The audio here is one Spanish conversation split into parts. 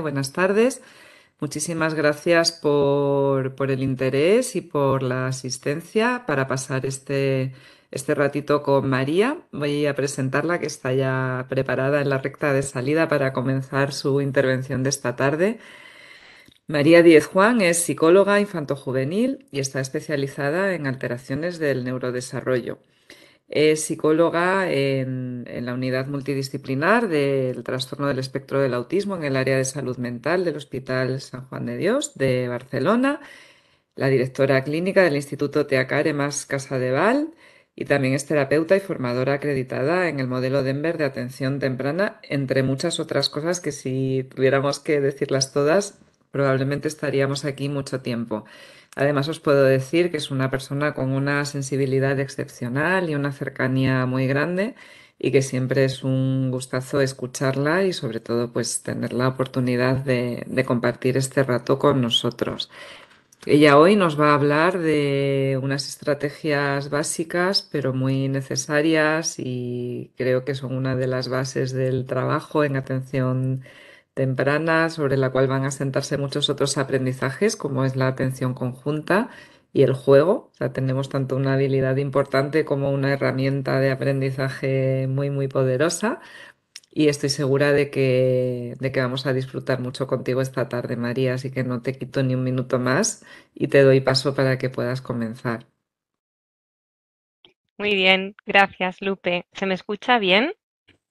buenas tardes. Muchísimas gracias por, el interés y por la asistencia para pasar este, este ratito con María. Voy a presentarla, que está ya preparada en la recta de salida para comenzar su intervención de esta tarde. María Diez Juan es psicóloga infantojuvenil y está especializada en alteraciones del neurodesarrollo. Es psicóloga en, la unidad multidisciplinar del trastorno del espectro del autismo en el área de salud mental del Hospital San Juan de Dios de Barcelona, la directora clínica del Instituto Teacare más Casa de Val y también es terapeuta y formadora acreditada en el modelo Denver de atención temprana, entre muchas otras cosas que si tuviéramos que decirlas todas probablemente estaríamos aquí mucho tiempo. Además, os puedo decir que es una persona con una sensibilidad excepcional y una cercanía muy grande y que siempre es un gustazo escucharla y sobre todo pues tener la oportunidad de, de compartir este rato con nosotros. Ella hoy nos va a hablar de unas estrategias básicas, pero muy necesarias y creo que son una de las bases del trabajo en atención temprana sobre la cual van a sentarse muchos otros aprendizajes, como es la atención conjunta y el juego. O sea, tenemos tanto una habilidad importante como una herramienta de aprendizaje muy, muy poderosa. Y estoy segura de que, de que vamos a disfrutar mucho contigo esta tarde, María. Así que no te quito ni un minuto más y te doy paso para que puedas comenzar. Muy bien, gracias, Lupe. ¿Se me escucha bien?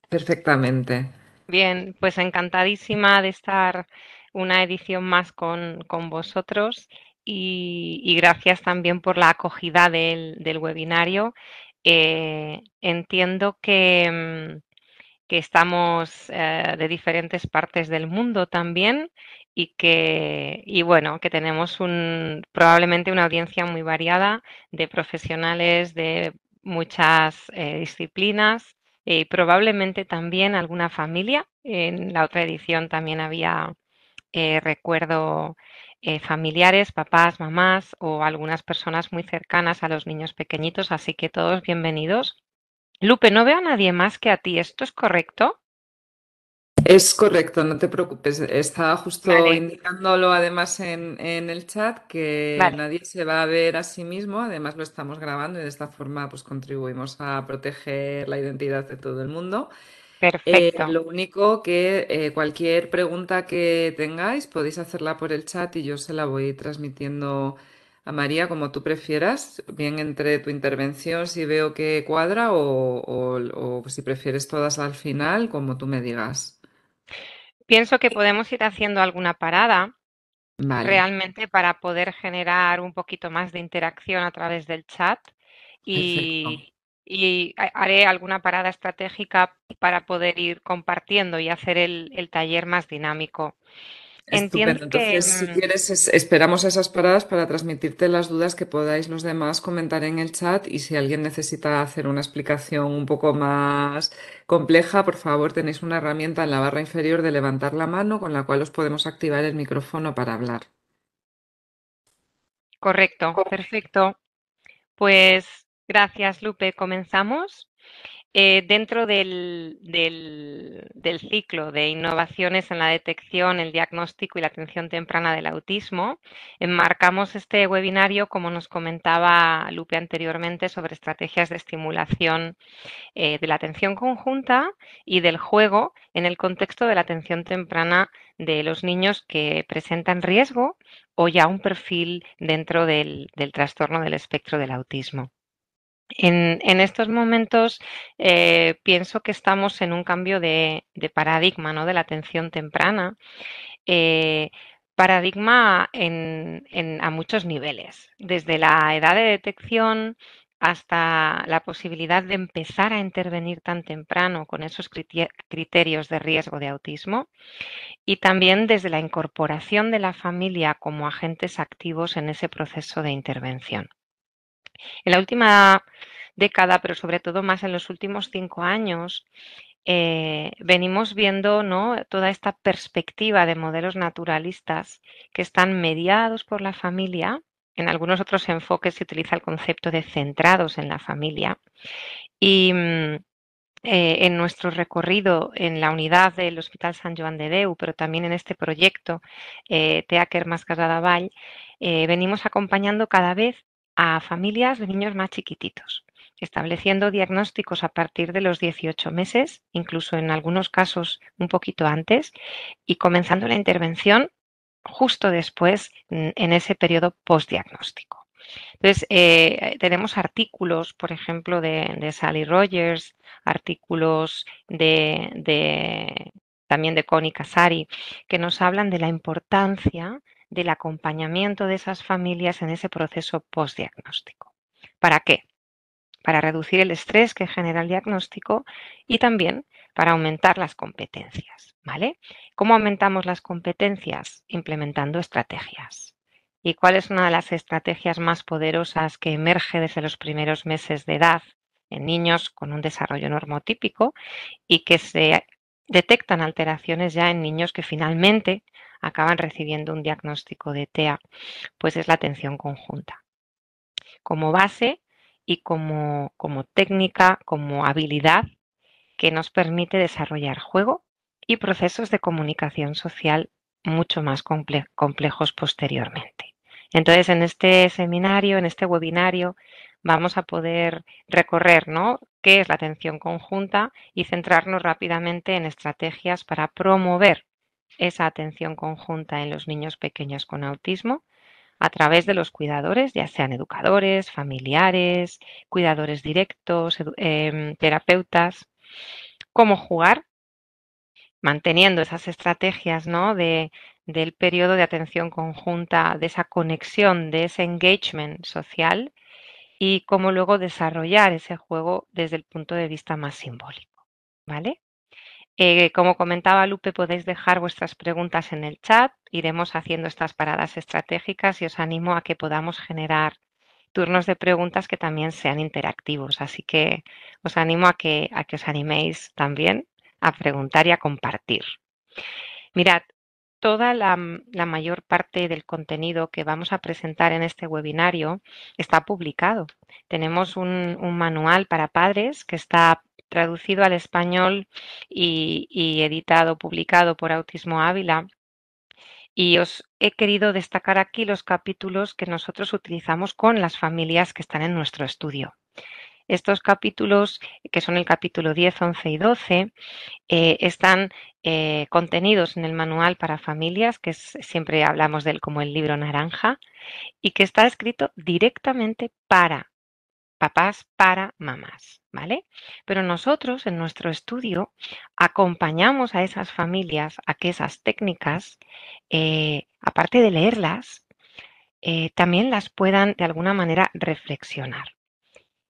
Perfectamente. Bien, pues encantadísima de estar una edición más con, vosotros y, gracias también por la acogida del, webinario. Eh, entiendo que, mm, estamos eh, de diferentes partes del mundo también y que y bueno que tenemos probablemente una audiencia muy variada de profesionales de muchas eh, disciplinas eh, probablemente también alguna familia. En la otra edición también había, eh, recuerdo, eh, familiares, papás, mamás o algunas personas muy cercanas a los niños pequeñitos, así que todos bienvenidos. Lupe, no veo a nadie más que a ti, ¿esto es correcto? Es correcto, no te preocupes. Estaba justo indicándolo además en, el chat que nadie se va a ver a sí mismo. Además lo estamos grabando y de esta forma pues contribuimos a proteger la identidad de todo el mundo. Eh, lo único que eh, cualquier pregunta que tengáis podéis hacerla por el chat y yo se la voy transmitiendo a María como tú prefieras, bien entre tu intervención si veo que cuadra o si prefieres todas al final, como tú me digas pienso que podemos ir haciendo alguna parada realmente para poder generar un poquito más de interacción a través del chat y, haré alguna parada estratégica para poder ir compartiendo y hacer el taller más dinámico. Entiendo Entonces, si mm. quieres, esperamos esas paradas para transmitirte las dudas que podáis los demás comentar en el chat y si alguien necesita hacer una explicación un poco más compleja, por favor, tenéis una herramienta en la barra inferior de levantar la mano con la cual os podemos activar el micrófono para hablar. Correcto, perfecto. Pues gracias, Lupe. Comenzamos. Eh, dentro del, ciclo de innovaciones en la detección, el diagnóstico y la atención temprana del autismo, enmarcamos este webinario, como nos comentaba Lupe anteriormente, sobre estrategias de estimulación eh, de la atención conjunta y del juego en el contexto de la atención temprana de los niños que presentan riesgo o ya un perfil dentro del trastorno del espectro del autismo. En, estos momentos eh, pienso que estamos en un cambio de, paradigma ¿no? de la atención temprana. Eh, paradigma a muchos niveles, desde la edad de detección hasta la posibilidad de empezar a intervenir tan temprano con esos criterios de riesgo de autismo y también desde la incorporación de la familia como agentes activos en ese proceso de intervención. En la última década, pero sobre todo más en los últimos cinco años, eh, venimos viendo ¿no? toda esta perspectiva de modelos naturalistas que están mediados por la familia. En algunos otros enfoques se utiliza el concepto de centrados en la familia. Y mm, eh, en nuestro recorrido en la unidad del Hospital San Joan de Deu, pero también en este proyecto eh, Teaker Más Casada venimos acompañando cada vez a familias de niños más chiquititos, estableciendo diagnósticos a partir de los 18 meses, incluso en algunos casos un poquito antes, y comenzando la intervención justo después mm, en ese periodo postdiagnóstico. Entonces, eh, tenemos artículos, por ejemplo, de, Sally Rogers, artículos de, también de Connie Casari, que nos hablan de la importancia del acompañamiento de esas familias en ese proceso postdiagnóstico. ¿Para qué? Para reducir el estrés que genera el diagnóstico y también para aumentar las competencias, ¿vale? ¿Cómo aumentamos las competencias? Implementando estrategias. ¿Y cuál es una de las estrategias más poderosas que emerge desde los primeros meses de edad en niños con un desarrollo normotípico y que se detectan alteraciones ya en niños que finalmente acaban recibiendo un diagnóstico de TEA, pues es la atención conjunta. Como base y como, técnica, como habilidad que nos permite desarrollar juego y procesos de comunicación social mucho más complejos posteriormente. Entonces, en este seminario, en este webinario, vamos a poder recorrer qué es la atención conjunta y centrarnos rápidamente en estrategias para promover esa atención conjunta en los niños pequeños con autismo a través de los cuidadores, ya sean educadores, familiares, cuidadores directos, em, terapeutas, cómo jugar, manteniendo esas estrategias ¿no? del periodo de atención conjunta, de esa conexión, de ese engagement social y cómo luego desarrollar ese juego desde el punto de vista más simbólico. ¿Vale? Eh, como comentaba Lupe, podéis dejar vuestras preguntas en el chat. Iremos haciendo estas paradas estratégicas y os animo a que podamos generar turnos de preguntas que también sean interactivos. Así que os animo a que, a que os animéis también a preguntar y a compartir. Mirad, toda la, mayor parte del contenido que vamos a presentar en este webinario está publicado. Tenemos un, manual para padres que está traducido al español y editado, publicado por Autismo Ávila. Y os he querido destacar aquí los capítulos que nosotros utilizamos con las familias que están en nuestro estudio. Estos capítulos, que son el capítulo 10, 11 y 12, eh, están eh, contenidos en el manual para familias, que siempre hablamos de él como el libro naranja, y que está escrito directamente para papás, para mamás, ¿vale? Pero nosotros en nuestro estudio acompañamos a esas familias a que esas técnicas, eh, aparte de leerlas, también las puedan de alguna manera reflexionar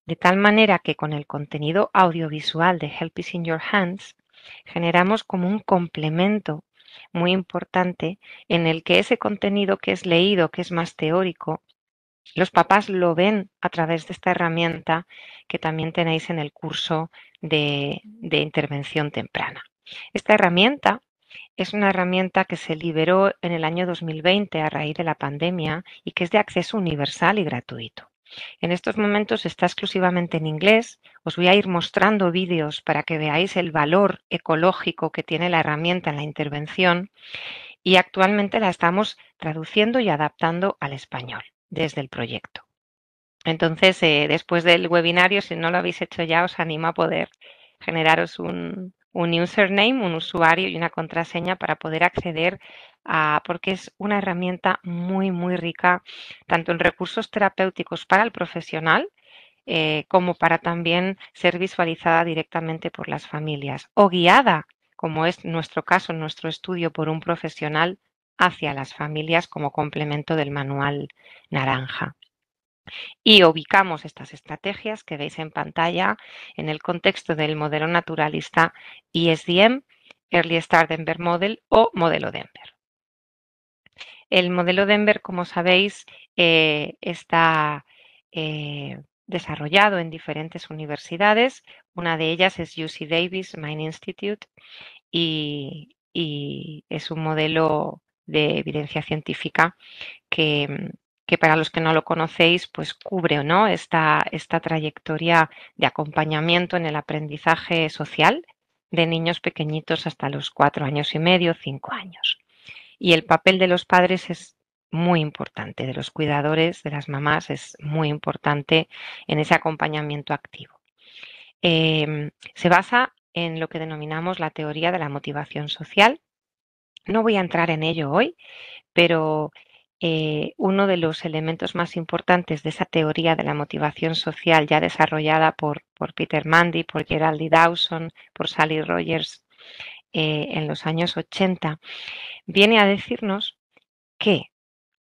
de tal manera que con el contenido audiovisual de Help is in Your Hands generamos como un complemento muy importante en el que ese contenido que es leído, que es más teórico, los papás lo ven a través de esta herramienta que también tenéis en el curso de, de intervención temprana. Esta herramienta es una herramienta que se liberó en el año 2020 a raíz de la pandemia y que es de acceso universal y gratuito. En estos momentos está exclusivamente en inglés. Os voy a ir mostrando vídeos para que veáis el valor ecológico que tiene la herramienta en la intervención y actualmente la estamos traduciendo y adaptando al español desde el proyecto. Entonces, eh, después del webinario, si no lo habéis hecho ya, os animo a poder generaros un, un username, un usuario y una contraseña para poder acceder a, porque es una herramienta muy, muy rica, tanto en recursos terapéuticos para el profesional, eh, como para también ser visualizada directamente por las familias o guiada, como es nuestro caso en nuestro estudio, por un profesional hacia las familias como complemento del manual naranja. Y ubicamos estas estrategias que veis en pantalla en el contexto del modelo naturalista ESDM, Early Start Denver Model o modelo Denver. El modelo Denver, como sabéis, eh, está eh, desarrollado en diferentes universidades. Una de ellas es UC Davis Mine Institute y es un modelo de evidencia científica que, que para los que no lo conocéis, pues cubre o ¿no? esta, esta trayectoria de acompañamiento en el aprendizaje social de niños pequeñitos hasta los cuatro años y medio, cinco años. Y el papel de los padres es muy importante, de los cuidadores, de las mamás, es muy importante en ese acompañamiento activo. Em, se basa en lo que denominamos la teoría de la motivación social. No voy a entrar en ello hoy, pero eh, uno de los elementos más importantes de esa teoría de la motivación social ya desarrollada por, Peter Mandy, por Geraldi e. Dawson, por Sally Rogers eh, en los años 80, viene a decirnos que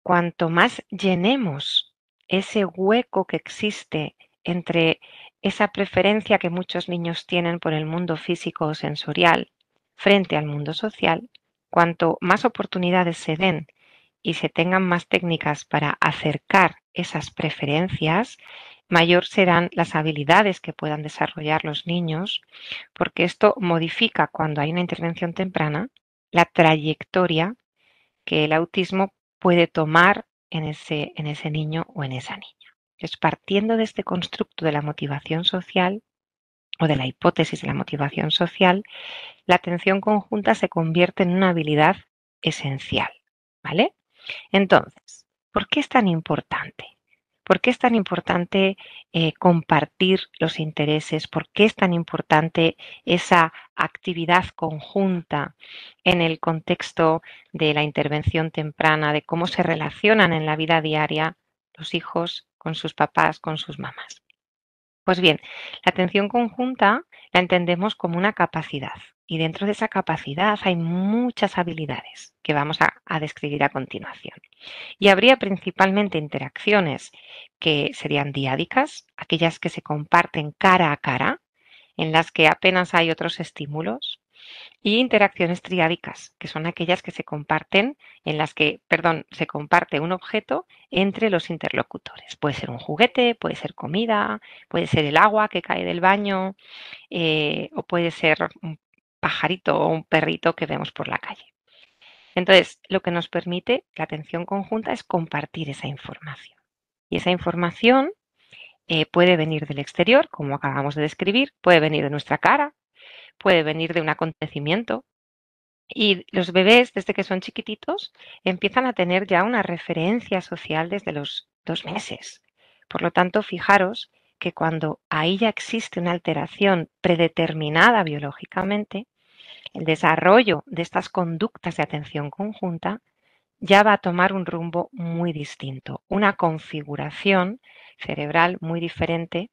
cuanto más llenemos ese hueco que existe entre esa preferencia que muchos niños tienen por el mundo físico o sensorial frente al mundo social, cuanto más oportunidades se den y se tengan más técnicas para acercar esas preferencias, mayor serán las habilidades que puedan desarrollar los niños, porque esto modifica cuando hay una intervención temprana la trayectoria que el autismo puede tomar en ese, en ese niño o en esa niña. Entonces, partiendo de este constructo de la motivación social o de la hipótesis de la motivación social, la atención conjunta se convierte en una habilidad esencial, ¿vale? Entonces, ¿por qué es tan importante? ¿Por qué es tan importante eh, compartir los intereses? ¿Por qué es tan importante esa actividad conjunta en el contexto de la intervención temprana, de cómo se relacionan en la vida diaria los hijos con sus papás, con sus mamás? Pues bien, la atención conjunta la entendemos como una capacidad y dentro de esa capacidad hay muchas habilidades que vamos a, a, describir a continuación. Y habría principalmente interacciones que serían diádicas, aquellas que se comparten cara a cara, en las que apenas hay otros estímulos, y interacciones triádicas, que son aquellas que se comparten, en las que, perdón, se comparte un objeto entre los interlocutores. Puede ser un juguete, puede ser comida, puede ser el agua que cae del baño, eh, o puede ser un pajarito o un perrito que vemos por la calle. Entonces, lo que nos permite la atención conjunta es compartir esa información. Y esa información eh, puede venir del exterior, como acabamos de describir, puede venir de nuestra cara, puede venir de un acontecimiento. Y los bebés, desde que son chiquititos, empiezan a tener ya una referencia social desde los dos meses. Por lo tanto, fijaros que cuando ahí ya existe una alteración predeterminada biológicamente, el desarrollo de estas conductas de atención conjunta ya va a tomar un rumbo muy distinto, una configuración cerebral muy diferente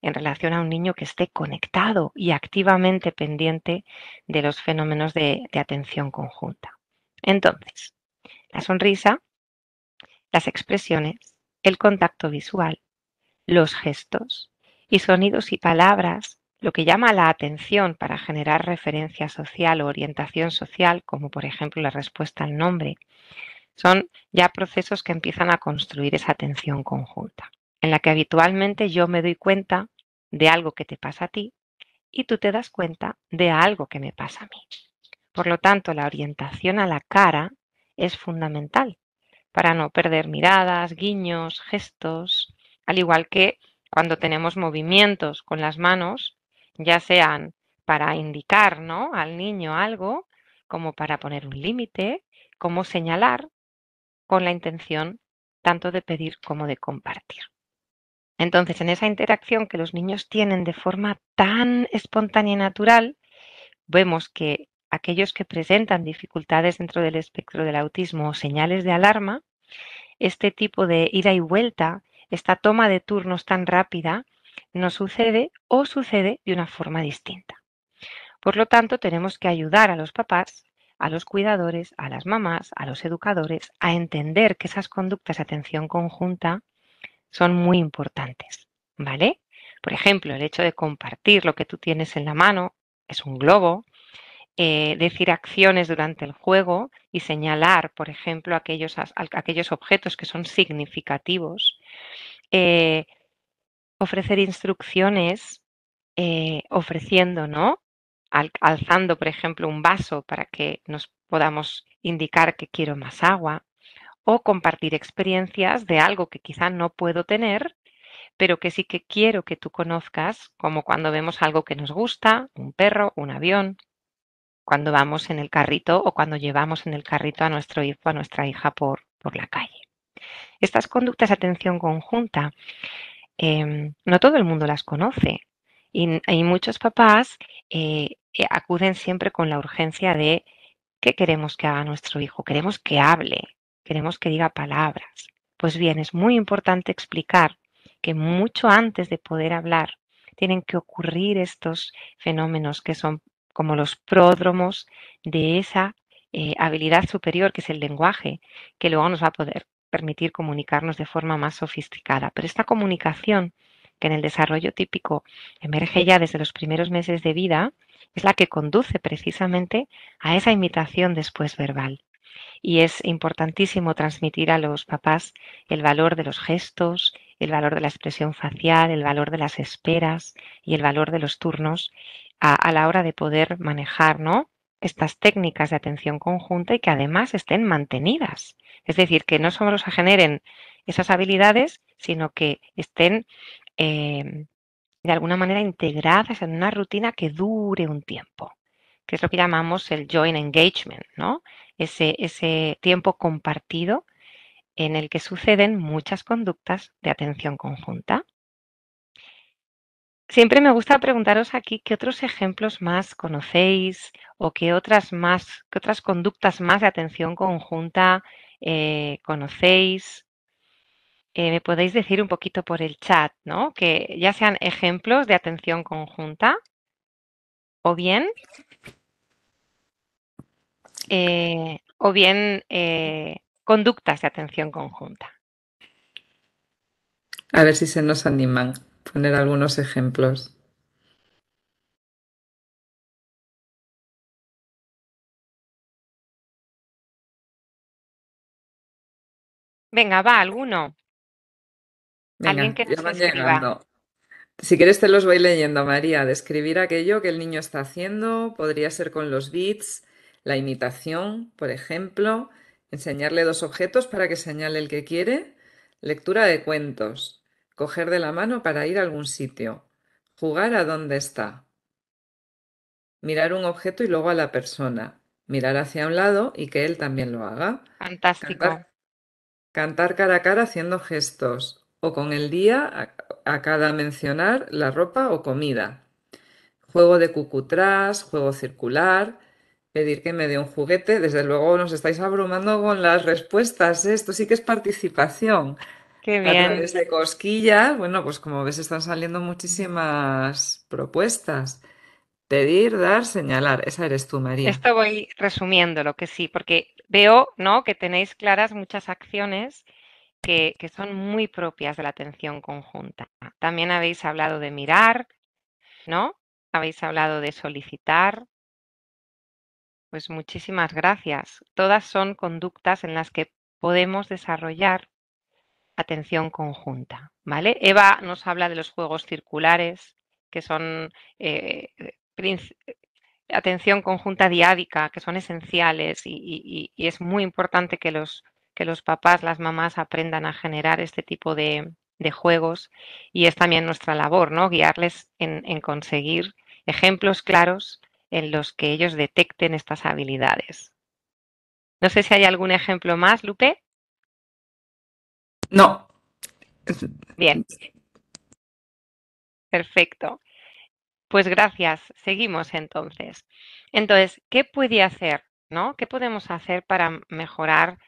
en relación a un niño que esté conectado y activamente pendiente de los fenómenos de, atención conjunta. Entonces, la sonrisa, las expresiones, el contacto visual, los gestos y sonidos y palabras lo que llama la atención para generar referencia social o orientación social, como por ejemplo la respuesta al nombre, son ya procesos que empiezan a construir esa atención conjunta, en la que habitualmente yo me doy cuenta de algo que te pasa a ti y tú te das cuenta de algo que me pasa a mí. Por lo tanto, la orientación a la cara es fundamental para no perder miradas, guiños, gestos, al igual que cuando tenemos movimientos con las manos, ya sean para indicar al niño algo, como para poner un límite, como señalar, con la intención tanto de pedir como de compartir. Entonces, en esa interacción que los niños tienen de forma tan espontánea y natural, vemos que aquellos que presentan dificultades dentro del espectro del autismo o señales de alarma, este tipo de ida y vuelta, esta toma de turnos tan rápida, no sucede o sucede de una forma distinta. Por lo tanto, tenemos que ayudar a los papás a los cuidadores, a las mamás, a los educadores, a entender que esas conductas de atención conjunta son muy importantes, ¿vale? Por ejemplo, el hecho de compartir lo que tú tienes en la mano, es un globo, eh, decir acciones durante el juego y señalar, por ejemplo, aquellos, aquellos objetos que son significativos, eh, ofrecer instrucciones, eh, ofreciendo ¿no? alzando, por ejemplo, un vaso para que nos podamos indicar que quiero más agua o compartir experiencias de algo que quizá no puedo tener, pero que sí que quiero que tú conozcas, como cuando vemos algo que nos gusta, un perro, un avión, cuando vamos en el carrito o cuando llevamos en el carrito a nuestro hijo, a nuestra hija por, por la calle. Estas conductas de atención conjunta, em, no todo el mundo las conoce y hay muchos papás eh, acuden siempre con la urgencia de ¿qué queremos que haga nuestro hijo? Queremos que hable, queremos que diga palabras. Pues bien, es muy importante explicar que mucho antes de poder hablar tienen que ocurrir estos fenómenos que son como los pródromos de esa eh, habilidad superior que es el lenguaje, que luego nos va a poder permitir comunicarnos de forma más sofisticada. Pero esta comunicación que en el desarrollo típico emerge ya desde los primeros meses de vida, es la que conduce precisamente a esa imitación después verbal. Y es importantísimo transmitir a los papás el valor de los gestos, el valor de la expresión facial, el valor de las esperas y el valor de los turnos a, la hora de poder manejar ¿no? estas técnicas de atención conjunta y que además estén mantenidas. Es decir, que no solo se generen esas habilidades, sino que estén eh, de alguna manera integradas en una rutina que dure un tiempo, que es lo que llamamos el joint engagement, Ese, tiempo compartido en el que suceden muchas conductas de atención conjunta. Siempre me gusta preguntaros aquí qué otros ejemplos más conocéis o qué otras más, otras conductas más de atención conjunta eh, conocéis. Eh, me podéis decir un poquito por el chat, ¿no? Que ya sean ejemplos de atención conjunta o bien, eh, o bien eh, conductas de atención conjunta. A ver si se nos animan a poner algunos ejemplos. Venga, va, alguno que Si quieres te los voy leyendo, María. Describir aquello que el niño está haciendo, podría ser con los bits la imitación, por ejemplo, enseñarle dos objetos para que señale el que quiere, lectura de cuentos, coger de la mano para ir a algún sitio, jugar a dónde está, mirar un objeto y luego a la persona, mirar hacia un lado y que él también lo haga. Fantástico. cantar cara a cara haciendo gestos, o con el día a, cada mencionar la ropa o comida. Juego de cucutrás, juego circular, pedir que me dé un juguete. Desde luego nos estáis abrumando con las respuestas. ¿eh? Esto sí que es participación. Qué bien. A través de cosquillas, bueno, pues como ves están saliendo muchísimas propuestas. Pedir, dar, señalar. Esa eres tú, María. Esto voy resumiendo lo que sí, porque veo, ¿no? Que tenéis claras muchas acciones que, son muy propias de la atención conjunta. También habéis hablado de mirar, ¿no? Habéis hablado de solicitar. Pues muchísimas gracias. Todas son conductas en las que podemos desarrollar atención conjunta, ¿vale? Eva nos habla de los juegos circulares, que son eh, eh, eh, atención conjunta diádica, que son esenciales y, es muy importante que los que los papás, las mamás aprendan a generar este tipo de, juegos y es también nuestra labor, ¿no? Guiarles en, conseguir ejemplos claros en los que ellos detecten estas habilidades. No sé si hay algún ejemplo más, Lupe. No. Bien. Perfecto. Pues gracias. Seguimos entonces. Entonces, ¿qué puede hacer? ¿no? ¿Qué podemos hacer para mejorar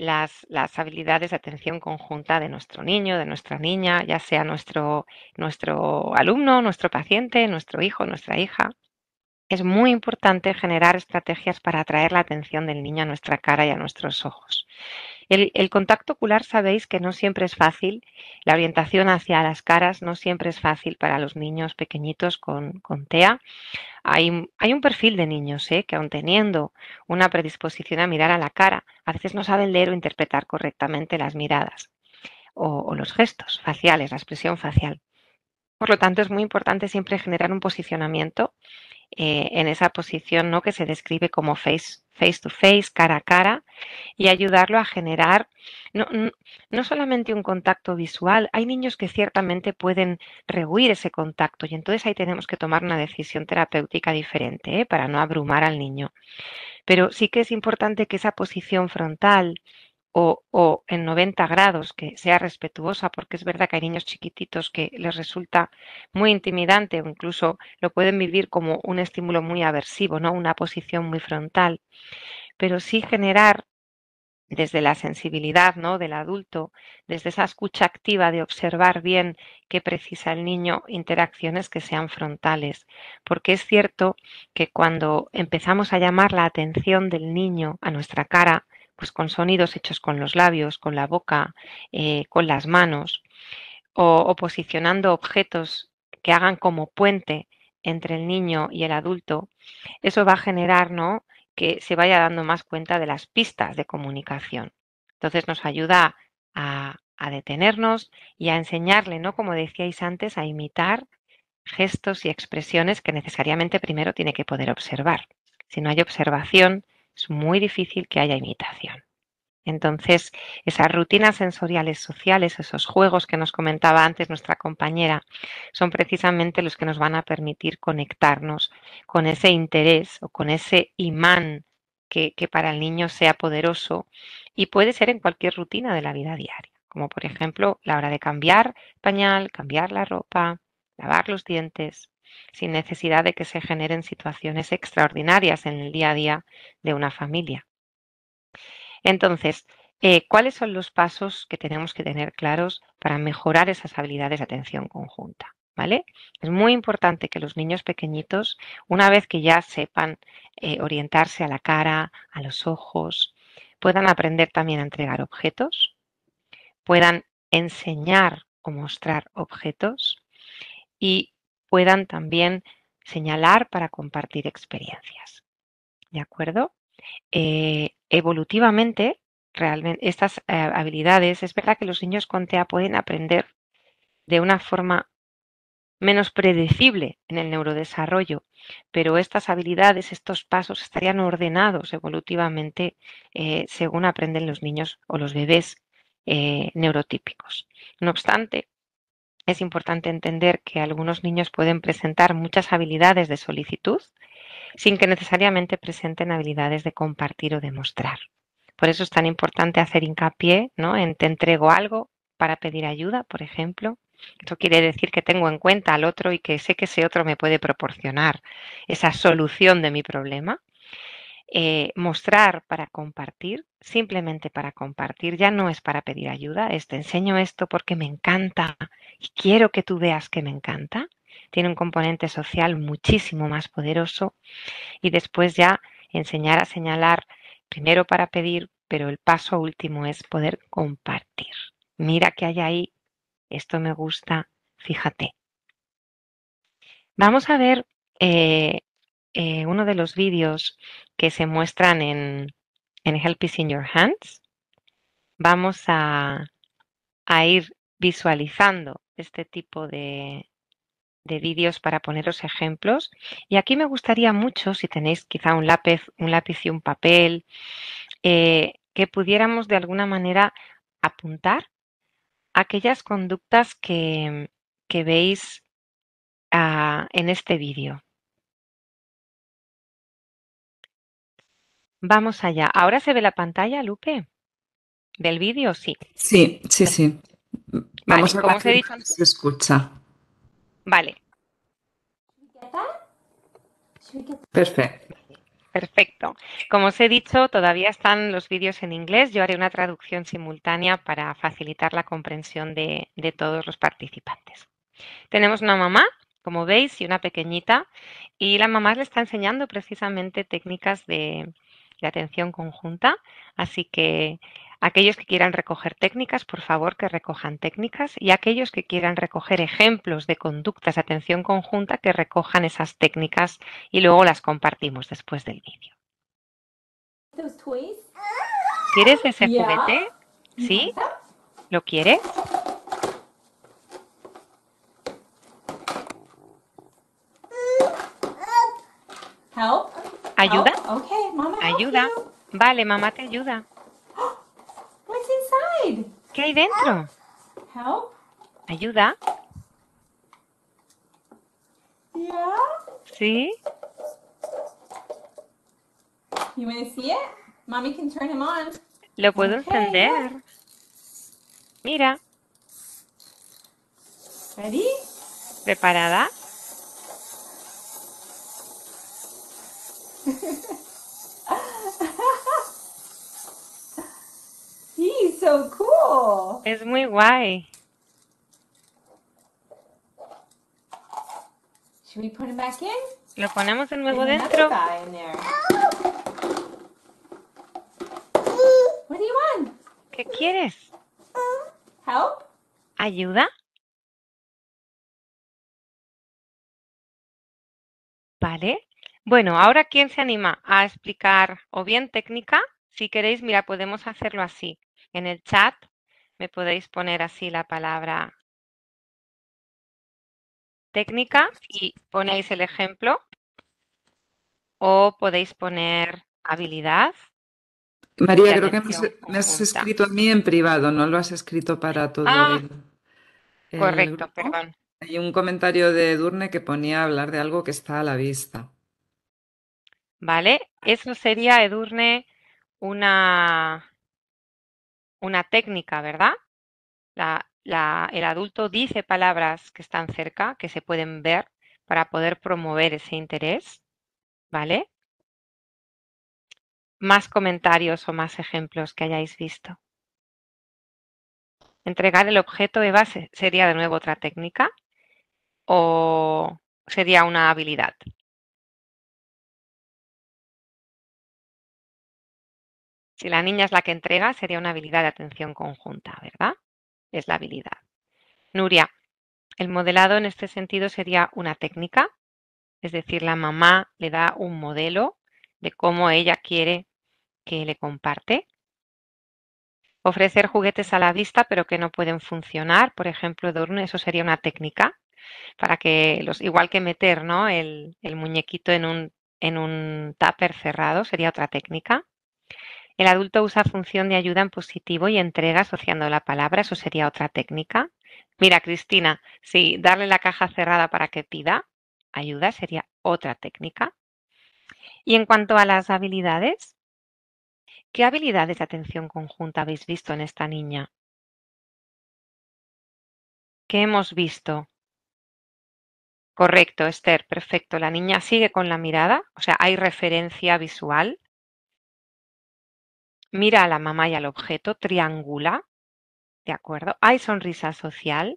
las, habilidades de atención conjunta de nuestro niño, de nuestra niña, ya sea nuestro, nuestro alumno, nuestro paciente, nuestro hijo, nuestra hija. Es muy importante generar estrategias para atraer la atención del niño a nuestra cara y a nuestros ojos. El, contacto ocular sabéis que no siempre es fácil, la orientación hacia las caras no siempre es fácil para los niños pequeñitos con, TEA. Hay, un perfil de niños ¿eh? que aun teniendo una predisposición a mirar a la cara, a veces no saben leer o interpretar correctamente las miradas o, los gestos faciales, la expresión facial. Por lo tanto, es muy importante siempre generar un posicionamiento eh, en esa posición ¿no? que se describe como face face to face, cara a cara, y ayudarlo a generar no, solamente un contacto visual, hay niños que ciertamente pueden rehuir ese contacto y entonces ahí tenemos que tomar una decisión terapéutica diferente ¿eh? para no abrumar al niño. Pero sí que es importante que esa posición frontal, o, en 90 grados, que sea respetuosa, porque es verdad que hay niños chiquititos que les resulta muy intimidante o incluso lo pueden vivir como un estímulo muy aversivo, ¿no? una posición muy frontal, pero sí generar desde la sensibilidad ¿no? del adulto, desde esa escucha activa de observar bien qué precisa el niño, interacciones que sean frontales. Porque es cierto que cuando empezamos a llamar la atención del niño a nuestra cara, pues con sonidos hechos con los labios, con la boca, eh, con las manos, o, posicionando objetos que hagan como puente entre el niño y el adulto, eso va a generar ¿no? que se vaya dando más cuenta de las pistas de comunicación. Entonces nos ayuda a, detenernos y a enseñarle, ¿no? como decíais antes, a imitar gestos y expresiones que necesariamente primero tiene que poder observar. Si no hay observación, es muy difícil que haya imitación. Entonces, esas rutinas sensoriales sociales, esos juegos que nos comentaba antes nuestra compañera, son precisamente los que nos van a permitir conectarnos con ese interés o con ese imán que, que para el niño sea poderoso y puede ser en cualquier rutina de la vida diaria, como por ejemplo la hora de cambiar pañal, cambiar la ropa, lavar los dientes, sin necesidad de que se generen situaciones extraordinarias en el día a día de una familia. Entonces, eh, ¿cuáles son los pasos que tenemos que tener claros para mejorar esas habilidades de atención conjunta? ¿Vale? Es muy importante que los niños pequeñitos, una vez que ya sepan eh, orientarse a la cara, a los ojos, puedan aprender también a entregar objetos, puedan enseñar o mostrar objetos y puedan también señalar para compartir experiencias. ¿De acuerdo? Eh, evolutivamente, realmente, estas eh, habilidades, es verdad que los niños con TEA pueden aprender de una forma menos predecible en el neurodesarrollo, pero estas habilidades, estos pasos estarían ordenados evolutivamente eh, según aprenden los niños o los bebés neurotípicos. No obstante, es importante entender que algunos niños pueden presentar muchas habilidades de solicitud sin que necesariamente presenten habilidades de compartir o demostrar. Por eso es tan importante hacer hincapié ¿no? en te entrego algo para pedir ayuda, por ejemplo. Esto quiere decir que tengo en cuenta al otro y que sé que ese otro me puede proporcionar esa solución de mi problema. Eh, mostrar para compartir, simplemente para compartir, ya no es para pedir ayuda, este te enseño esto porque me encanta y quiero que tú veas que me encanta. Tiene un componente social muchísimo más poderoso y después ya enseñar a señalar, primero para pedir, pero el paso último es poder compartir. Mira que hay ahí, esto me gusta, fíjate. Vamos a ver eh, eh, uno de los vídeos que se muestran en, Help is in Your Hands, vamos a, ir visualizando este tipo de, vídeos para poneros ejemplos. Y aquí me gustaría mucho, si tenéis quizá un lápiz, un lápiz y un papel, eh, que pudiéramos de alguna manera apuntar aquellas conductas que, veis ah, en este vídeo. Vamos allá. ¿Ahora se ve la pantalla, Lupe? ¿Del vídeo? Sí. Sí, sí, sí. Vamos a ver se, se escucha. Vale. Perfecto. Perfecto. Como os he dicho, todavía están los vídeos en inglés. Yo haré una traducción simultánea para facilitar la comprensión de, de todos los participantes. Tenemos una mamá, como veis, y una pequeñita. Y la mamá le está enseñando precisamente técnicas de, de atención conjunta. Así que aquellos que quieran recoger técnicas, por favor, que recojan técnicas y aquellos que quieran recoger ejemplos de conductas de atención conjunta, que recojan esas técnicas y luego las compartimos después del vídeo. ¿Quieres ese juguete? ¿Sí? ¿Lo quieres? Help. ¿Ayuda? Oh, okay, Mama, ayuda. Vale, mamá te ayuda. What's inside? ¿Qué hay dentro? Help. Ayuda. Yeah. Sí. You want to see it? Mommy can turn him on. Lo puedo encender. Yeah. Mira. Ready? ¿Preparada? He's so cool. Es muy guay. Should we put him back in? Lo ponemos de nuevo dentro. Guy in there. What do you want? ¿Qué quieres? Help? ¿Ayuda? ¿Vale? Bueno, ahora ¿quién se anima a explicar o bien técnica? Si queréis, mira, podemos hacerlo así. En el chat me podéis poner así la palabra técnica y ponéis el ejemplo o podéis poner habilidad. María, creo que me has, escrito a mí en privado, no lo has escrito para todo ah, el, mundo. Correcto, perdón. Hay un comentario de Durne que ponía hablar de algo que está a la vista. ¿vale? Eso sería, Edurne, una, técnica, ¿verdad? el adulto dice palabras que están cerca, que se pueden ver para poder promover ese interés, ¿vale? Más comentarios o más ejemplos que hayáis visto. Entregar el objeto de base sería de nuevo otra técnica o sería una habilidad. Si la niña es la que entrega, sería una habilidad de atención conjunta, ¿verdad? Es la habilidad. Nuria, el modelado en este sentido sería una técnica, es decir, la mamá le da un modelo de cómo ella quiere que le comparte. Ofrecer juguetes a la vista pero que no pueden funcionar, por ejemplo, eso sería una técnica para que los, igual que meter ¿no? el, el, muñequito en un, en un tupper cerrado, sería otra técnica. El adulto usa función de ayuda en positivo y entrega asociando la palabra, eso sería otra técnica. Mira, Cristina, si darle la caja cerrada para que pida ayuda sería otra técnica. Y en cuanto a las habilidades, ¿qué habilidades de atención conjunta habéis visto en esta niña? ¿Qué hemos visto? Correcto, Esther, perfecto. La niña sigue con la mirada, o sea, hay referencia visual mira a la mamá y al objeto, triangula, ¿de acuerdo? Hay sonrisa social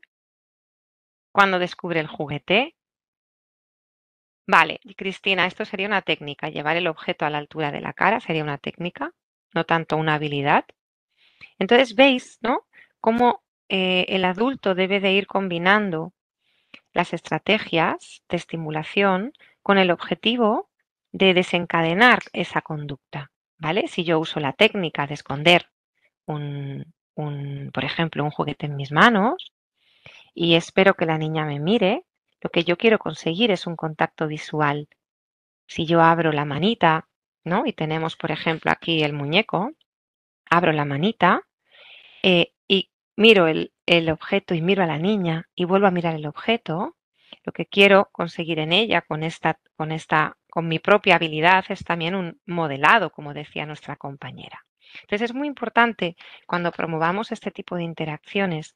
cuando descubre el juguete. Vale, Cristina, esto sería una técnica, llevar el objeto a la altura de la cara sería una técnica, no tanto una habilidad. Entonces, veis, ¿no? Cómo eh, el adulto debe de ir combinando las estrategias de estimulación con el objetivo de desencadenar esa conducta. ¿vale? Si yo uso la técnica de esconder un, un, por ejemplo, un juguete en mis manos y espero que la niña me mire, lo que yo quiero conseguir es un contacto visual. Si yo abro la manita, ¿no? Y tenemos, por ejemplo, aquí el muñeco, abro la manita eh, y miro el objeto y miro a la niña y vuelvo a mirar el objeto, lo que quiero conseguir en ella con esta, con esta, con mi propia habilidad es también un modelado, como decía nuestra compañera. Entonces es muy importante cuando promovamos este tipo de interacciones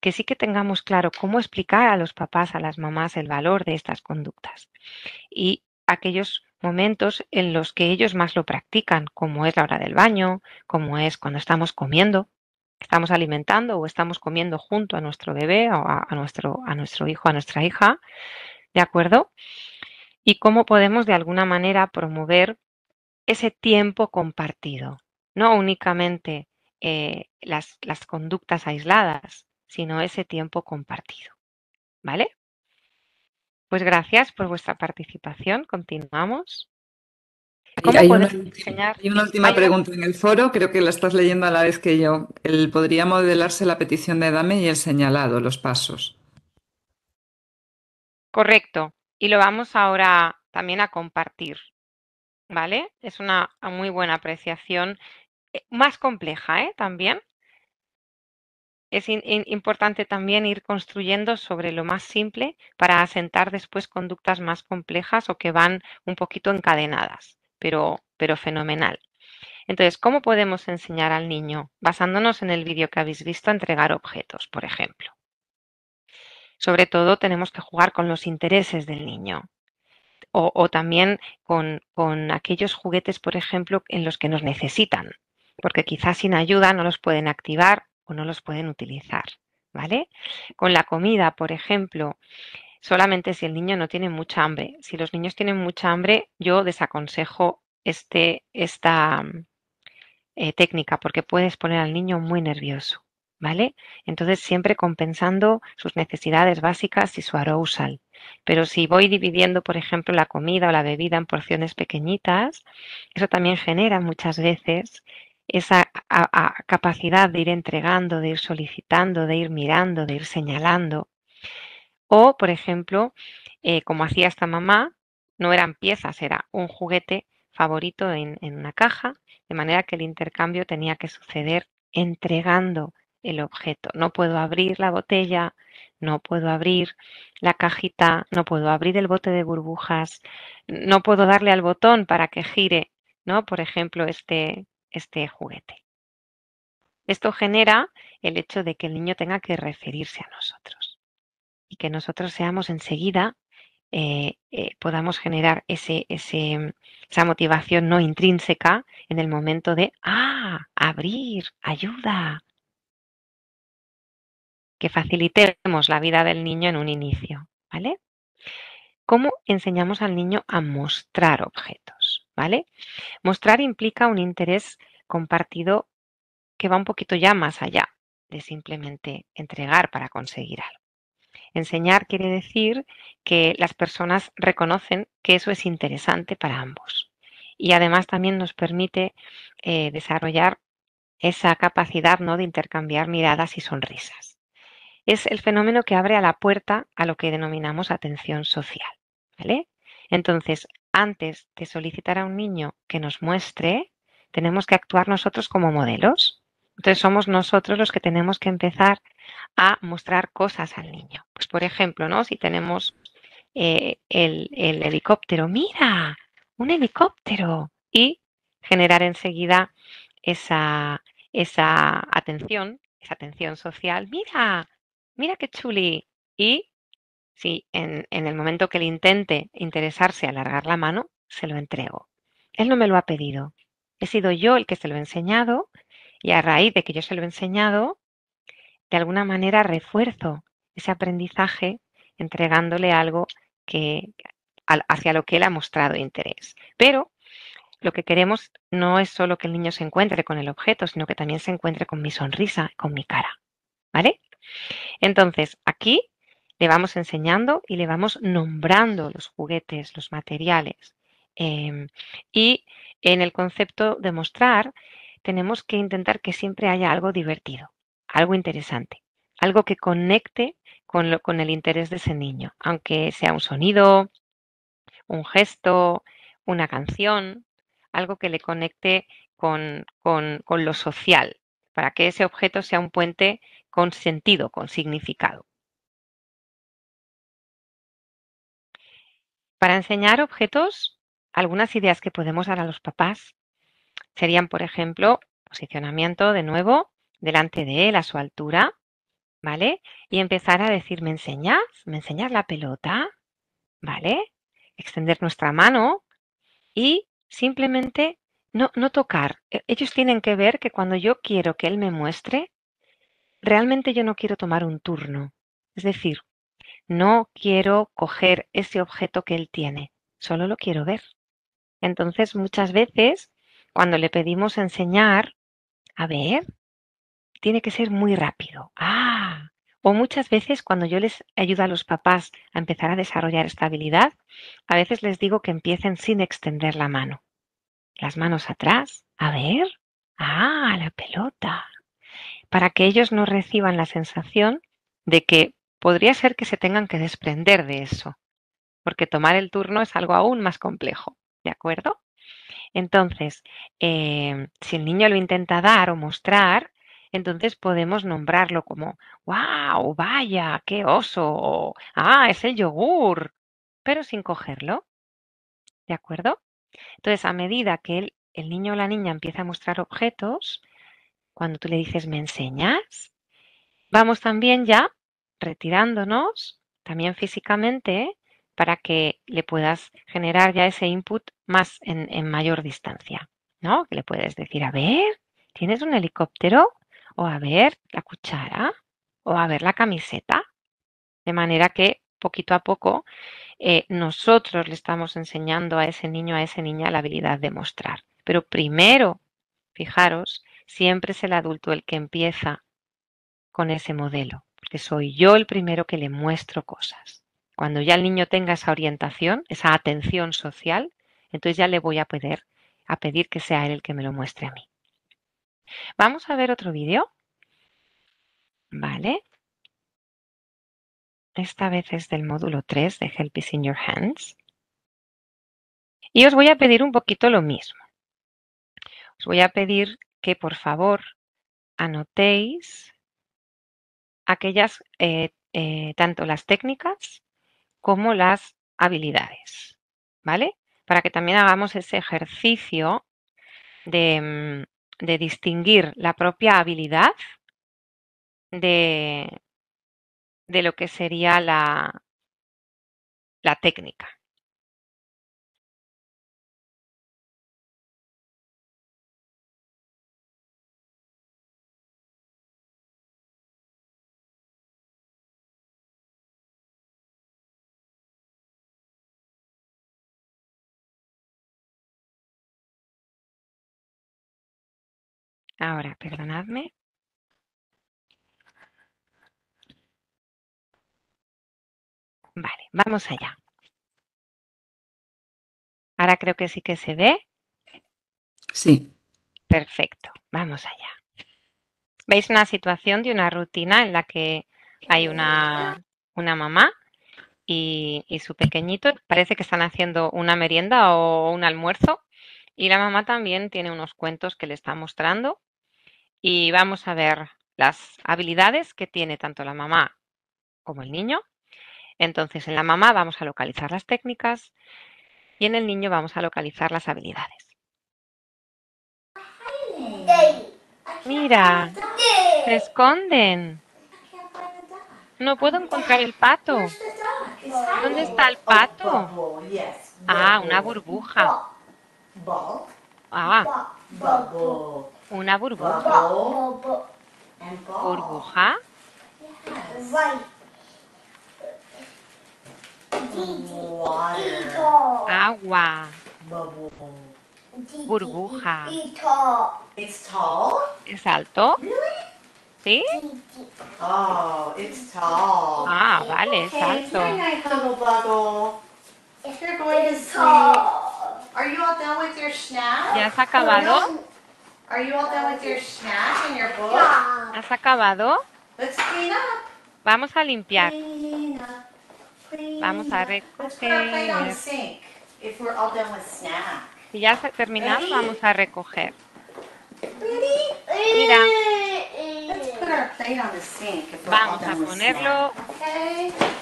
que sí que tengamos claro cómo explicar a los papás, a las mamás el valor de estas conductas y aquellos momentos en los que ellos más lo practican, como es la hora del baño, como es cuando estamos comiendo, estamos alimentando o estamos comiendo junto a nuestro bebé o a, nuestro, a nuestro hijo, a nuestra hija, ¿de acuerdo? Y cómo podemos de alguna manera promover ese tiempo compartido, no únicamente eh, las conductas aisladas, sino ese tiempo compartido, ¿vale? Pues gracias por vuestra participación, continuamos hay, una, última pregunta en el foro, creo que la estás leyendo a la vez que yo. podría modelarse la petición de Dame y el señalado, los pasos. Correcto. Y lo vamos ahora también a compartir. ¿Vale? Es una muy buena apreciación, eh, más compleja ¿eh? también. Es importante también ir construyendo sobre lo más simple para asentar después conductas más complejas o que van un poquito encadenadas pero, fenomenal. Entonces, ¿cómo podemos enseñar al niño? Basándonos en el vídeo que habéis visto, entregar objetos, por ejemplo. Sobre todo, tenemos que jugar con los intereses del niño. O, también con, con aquellos juguetes, por ejemplo, en los que nos necesitan, porque quizás sin ayuda no los pueden activar o no los pueden utilizar. ¿Vale? Con la comida, por ejemplo, solamente si el niño no tiene mucha hambre. Si los niños tienen mucha hambre, yo desaconsejo este, esta eh, técnica porque puedes poner al niño muy nervioso, ¿vale? Entonces siempre compensando sus necesidades básicas y su arousal. Pero si voy dividiendo, por ejemplo, la comida o la bebida en porciones pequeñitas, eso también genera muchas veces esa capacidad de ir entregando, de ir solicitando, de ir mirando, de ir señalando. O, por ejemplo, eh, como hacía esta mamá, no eran piezas, era un juguete favorito en, en una caja, de manera que el intercambio tenía que suceder entregando el objeto. No puedo abrir la botella, no puedo abrir la cajita, no puedo abrir el bote de burbujas, no puedo darle al botón para que gire, ¿no? Por ejemplo, este, este juguete. Esto genera el hecho de que el niño tenga que referirse a nosotros y que nosotros seamos enseguida, eh, eh, podamos generar esa motivación no intrínseca en el momento de, ah, abrir, ayuda. Que facilitemos la vida del niño en un inicio, ¿vale? ¿Cómo enseñamos al niño a mostrar objetos? ¿Vale? Mostrar implica un interés compartido que va un poquito ya más allá de simplemente entregar para conseguir algo. Enseñar quiere decir que las personas reconocen que eso es interesante para ambos. Y además también nos permite eh, desarrollar esa capacidad ¿no? de intercambiar miradas y sonrisas. Es el fenómeno que abre a la puerta a lo que denominamos atención social. ¿vale? Entonces, antes de solicitar a un niño que nos muestre, tenemos que actuar nosotros como modelos entonces somos nosotros los que tenemos que empezar a mostrar cosas al niño. Pues por ejemplo, ¿no? Si tenemos eh, el, helicóptero, mira, un helicóptero. Y generar enseguida esa, esa atención, esa atención social. Mira, mira qué chuli. Y si en, el momento que le intente interesarse, alargar la mano, se lo entrego. Él no me lo ha pedido. He sido yo el que se lo he enseñado y a raíz de que yo se lo he enseñado, de alguna manera refuerzo ese aprendizaje entregándole algo que, hacia lo que él ha mostrado interés. Pero lo que queremos no es solo que el niño se encuentre con el objeto, sino que también se encuentre con mi sonrisa, con mi cara. ¿Vale? Entonces, aquí le vamos enseñando y le vamos nombrando los juguetes, los materiales. Em, y en el concepto de mostrar, tenemos que intentar que siempre haya algo divertido, algo interesante, algo que conecte con, con el interés de ese niño, aunque sea un sonido, un gesto, una canción, algo que le conecte con, con, con, lo social, para que ese objeto sea un puente con sentido, con significado. Para enseñar objetos, algunas ideas que podemos dar a los papás serían, por ejemplo, posicionamiento de nuevo delante de él a su altura, ¿vale? Y empezar a decir, ¿me enseñas? ¿Me enseñas la pelota? ¿Vale? Extender nuestra mano y simplemente no, no tocar. E, ellos tienen que ver que cuando yo quiero que él me muestre, realmente yo no quiero tomar un turno. Es decir, no quiero coger ese objeto que él tiene, solo lo quiero ver. Entonces, muchas veces cuando le pedimos enseñar, a ver, tiene que ser muy rápido. Ah, o muchas veces cuando yo les ayudo a los papás a empezar a desarrollar esta habilidad, a veces les digo que empiecen sin extender la mano. Las manos atrás, a ver, ah, la pelota. Para que ellos no reciban la sensación de que podría ser que se tengan que desprender de eso, porque tomar el turno es algo aún más complejo, ¿de acuerdo? Entonces, em, si el niño lo intenta dar o mostrar, entonces podemos nombrarlo como, wow, vaya, qué oso, ah, es el yogur, pero sin cogerlo. ¿De acuerdo? Entonces, a medida que el niño o la niña empieza a mostrar objetos, cuando tú le dices, ¿me enseñas? Vamos también ya retirándonos, también físicamente, para que le puedas generar ya ese input más en, mayor distancia, ¿no? Que le puedes decir, a ver, ¿tienes un helicóptero? O a ver, la cuchara, o a ver, la camiseta. De manera que poquito a poco eh, nosotros le estamos enseñando a ese niño, a esa niña la habilidad de mostrar. Pero primero, fijaros, siempre es el adulto el que empieza con ese modelo, porque soy yo el primero que le muestro cosas. Cuando ya el niño tenga esa orientación, esa atención social, entonces ya le voy a pedir, a pedir que sea él el que me lo muestre a mí. Vamos a ver otro vídeo. Vale. Esta vez es del módulo 3 de Help is in Your Hands. Y os voy a pedir un poquito lo mismo. Os voy a pedir que por favor anotéis aquellas, eh, eh, tanto las técnicas como las habilidades, ¿vale? Para que también hagamos ese ejercicio mm, de, distinguir la propia habilidad de, de lo que sería la, la técnica. Ahora, perdonadme. Vale, vamos allá. Ahora creo que sí que se ve. Sí. Perfecto, vamos allá. Veis una situación de una rutina en la que hay una, una mamá y, y, su pequeñito. Parece que están haciendo una merienda o un almuerzo y la mamá también tiene unos cuentos que le está mostrando y vamos a ver las habilidades que tiene tanto la mamá como el niño. Entonces, en la mamá vamos a localizar las técnicas y en el niño vamos a localizar las habilidades. Mira, se esconden. No puedo encontrar el pato. ¿Dónde está el pato? Ah, una burbuja. Ah. Una burbuja. Burbuja. Agua. Burbuja. It's tall. Es alto. ¿Sí? Oh, it's tall. Ah, vale, es alto. Are you all done with your snack? ¿Ya has acabado? Are you all done with your snack and your book? ¿Has acabado? Let's clean up. Vamos a limpiar. Vamos a recoger. Si ya se terminado, vamos a recoger. Mira. Vamos a ponerlo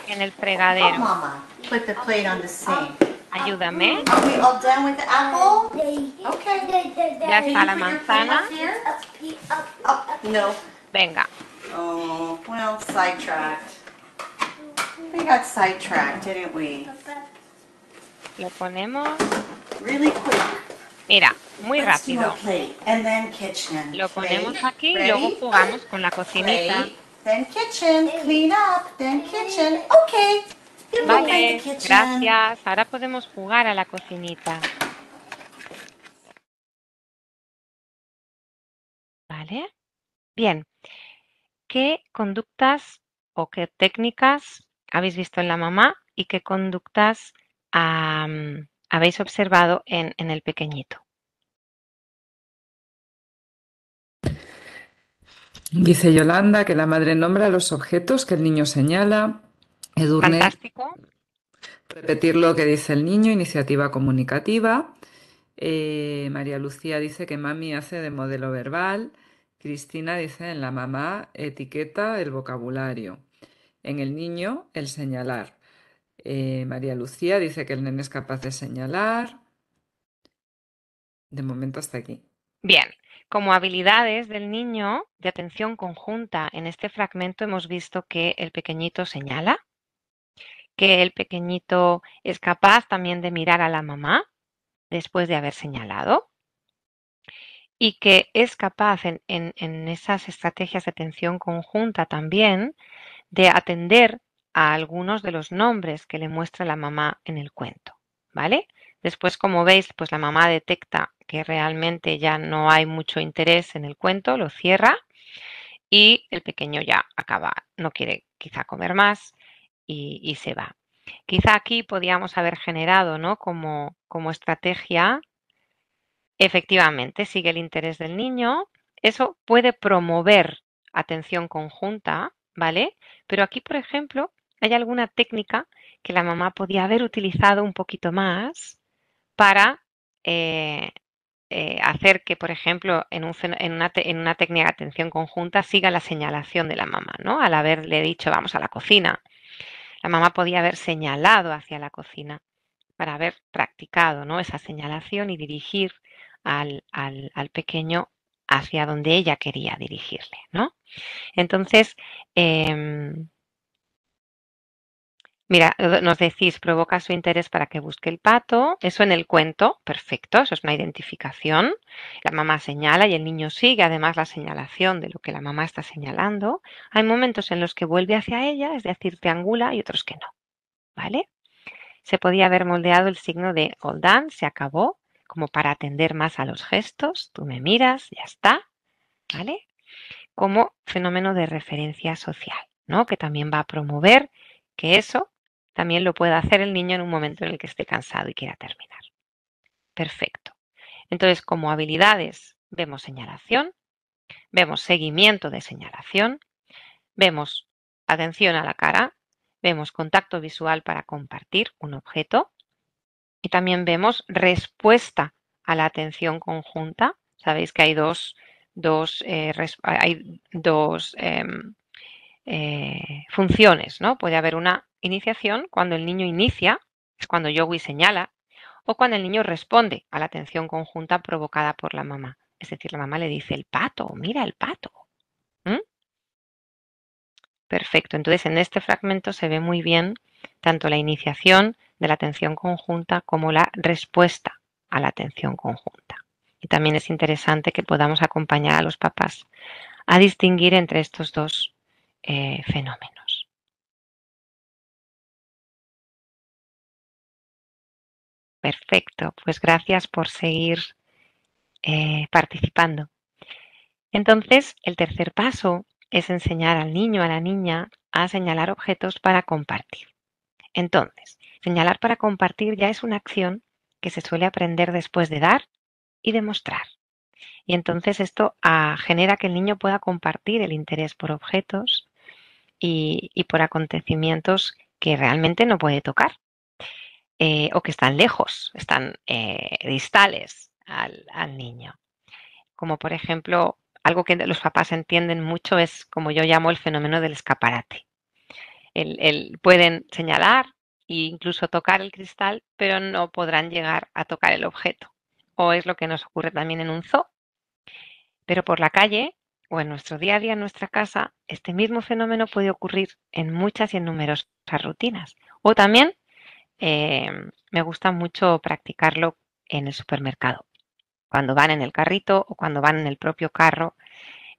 en el fregadero. Oh, mama, put the plate on the sink. Ayúdame. Ya está la manzana. No. Venga. Oh, well, sidetracked. We got sidetracked, didn't we? Lo ponemos. Really quick. Mira, muy rápido. And then kitchen. Lo ponemos aquí y luego jugamos con la cocinita. then kitchen, clean up, then kitchen. Okay. Vale, gracias. Ahora podemos jugar a la cocinita. Vale. Bien. ¿Qué conductas o qué técnicas habéis visto en la mamá y qué conductas habéis observado en, en el pequeñito? Dice Yolanda que la madre nombra los objetos que el niño señala, Edurne. Fantástico. Repetir lo que dice el niño, iniciativa comunicativa. Eh, María Lucía dice que mami hace de modelo verbal. Cristina dice en la mamá etiqueta el vocabulario. En el niño el señalar. Eh, María Lucía dice que el nene es capaz de señalar. De momento hasta aquí. Bien, como habilidades del niño de atención conjunta, en este fragmento hemos visto que el pequeñito señala, que el pequeñito es capaz también de mirar a la mamá después de haber señalado y que es capaz en, esas estrategias de atención conjunta también de atender a algunos de los nombres que le muestra la mamá en el cuento, ¿vale? Después, como veis, pues la mamá detecta que realmente ya no hay mucho interés en el cuento, lo cierra y el pequeño ya acaba, no quiere quizá comer más y, se va. Quizá aquí podíamos haber generado ¿no? como, como estrategia, efectivamente, sigue el interés del niño, eso puede promover atención conjunta, ¿vale? Pero aquí, por ejemplo, hay alguna técnica que la mamá podía haber utilizado un poquito más para eh, eh, hacer que, por ejemplo, en, una en, una técnica de atención conjunta siga la señalación de la mamá, ¿no? Al haberle dicho, vamos a la cocina, la mamá podía haber señalado hacia la cocina para haber practicado ¿no? esa señalación y dirigir al, pequeño hacia donde ella quería dirigirle, ¿no? Entonces, em, Mira, nos decís, provoca su interés para que busque el pato. Eso en el cuento, perfecto, eso es una identificación. La mamá señala y el niño sigue además la señalación de lo que la mamá está señalando. Hay momentos en los que vuelve hacia ella, es decir, triangula y otros que no. ¿Vale? Se podía haber moldeado el signo de Goldán, se acabó, como para atender más a los gestos. Tú me miras, ya está. ¿Vale? Como fenómeno de referencia social, ¿no? Que también va a promover que eso también lo puede hacer el niño en un momento en el que esté cansado y quiera terminar. Perfecto. Entonces, como habilidades, vemos señalación, vemos seguimiento de señalación, vemos atención a la cara, vemos contacto visual para compartir un objeto y también vemos respuesta a la atención conjunta. Sabéis que hay dos, eh, hay dos em, eh, funciones, ¿no? Puede haber una iniciación cuando el niño inicia, es cuando Yogi señala, o cuando el niño responde a la atención conjunta provocada por la mamá. Es decir, la mamá le dice, el pato, mira el pato. Perfecto, entonces en este fragmento se ve muy bien tanto la iniciación de la atención conjunta como la respuesta a la atención conjunta. Y también es interesante que podamos acompañar a los papás a distinguir entre estos dos eh, fenómenos. Perfecto, pues gracias por seguir eh, participando. Entonces, el tercer paso es enseñar al niño, a la niña, a señalar objetos para compartir. Entonces, señalar para compartir ya es una acción que se suele aprender después de dar y demostrar. Y entonces esto ah, genera que el niño pueda compartir el interés por objetos y, por acontecimientos que realmente no puede tocar eh, o que están lejos, están eh, distales al, niño. Como por ejemplo, algo que los papás entienden mucho es como yo llamo el fenómeno del escaparate. pueden señalar e incluso tocar el cristal, pero no podrán llegar a tocar el objeto. O es lo que nos ocurre también en un zoo. Pero por la calle o en nuestro día a día en nuestra casa, este mismo fenómeno puede ocurrir en muchas y en numerosas rutinas. O también em, me gusta mucho practicarlo en el supermercado, cuando van en el carrito o cuando van en el propio carro,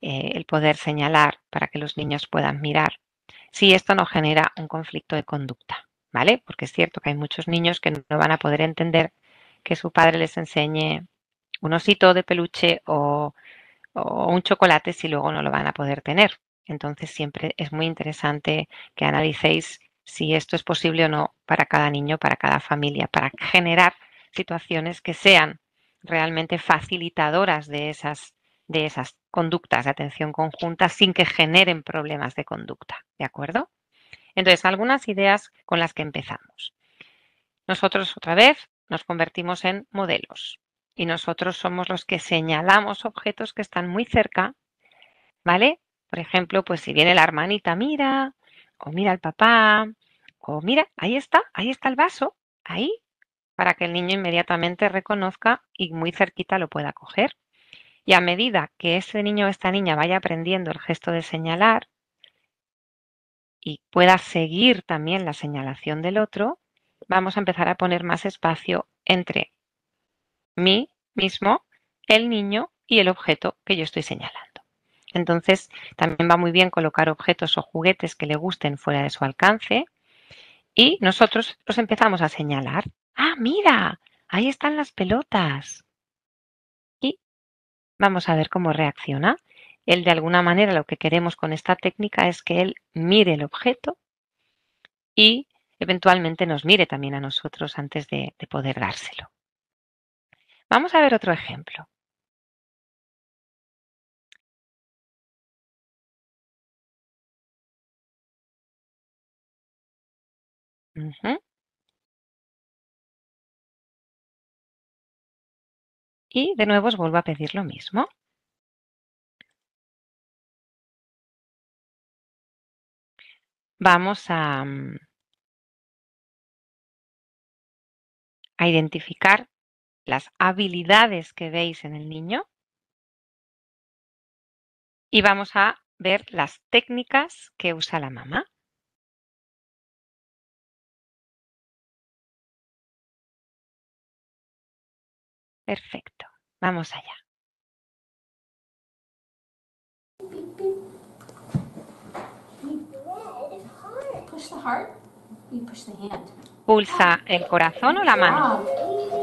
eh, el poder señalar para que los niños puedan mirar si esto no genera un conflicto de conducta, ¿vale? Porque es cierto que hay muchos niños que no van a poder entender que su padre les enseñe un osito de peluche o o un chocolate si luego no lo van a poder tener. Entonces siempre es muy interesante que analicéis si esto es posible o no para cada niño, para cada familia, para generar situaciones que sean realmente facilitadoras de esas, de esas conductas de atención conjunta sin que generen problemas de conducta. ¿De acuerdo? Entonces, algunas ideas con las que empezamos. Nosotros otra vez nos convertimos en modelos y nosotros somos los que señalamos objetos que están muy cerca, ¿vale? Por ejemplo, pues si viene la hermanita, mira, o mira el papá, o mira, ahí está, ahí está el vaso, ahí, para que el niño inmediatamente reconozca y muy cerquita lo pueda coger. Y a medida que ese niño o esta niña vaya aprendiendo el gesto de señalar y pueda seguir también la señalación del otro, vamos a empezar a poner más espacio entre mí mismo, el niño y el objeto que yo estoy señalando. Entonces, también va muy bien colocar objetos o juguetes que le gusten fuera de su alcance y nosotros los empezamos a señalar. Ah, mira, ahí están las pelotas. Y vamos a ver cómo reacciona. Él de alguna manera lo que queremos con esta técnica es que él mire el objeto y eventualmente nos mire también a nosotros antes de, poder dárselo. Vamos a ver otro ejemplo. Y de nuevo os vuelvo a pedir lo mismo. Vamos a, mm, a identificar las habilidades que veis en el niño y vamos a ver las técnicas que usa la mamá. Perfecto, vamos allá. Pulsa el corazón o la mano. Ah.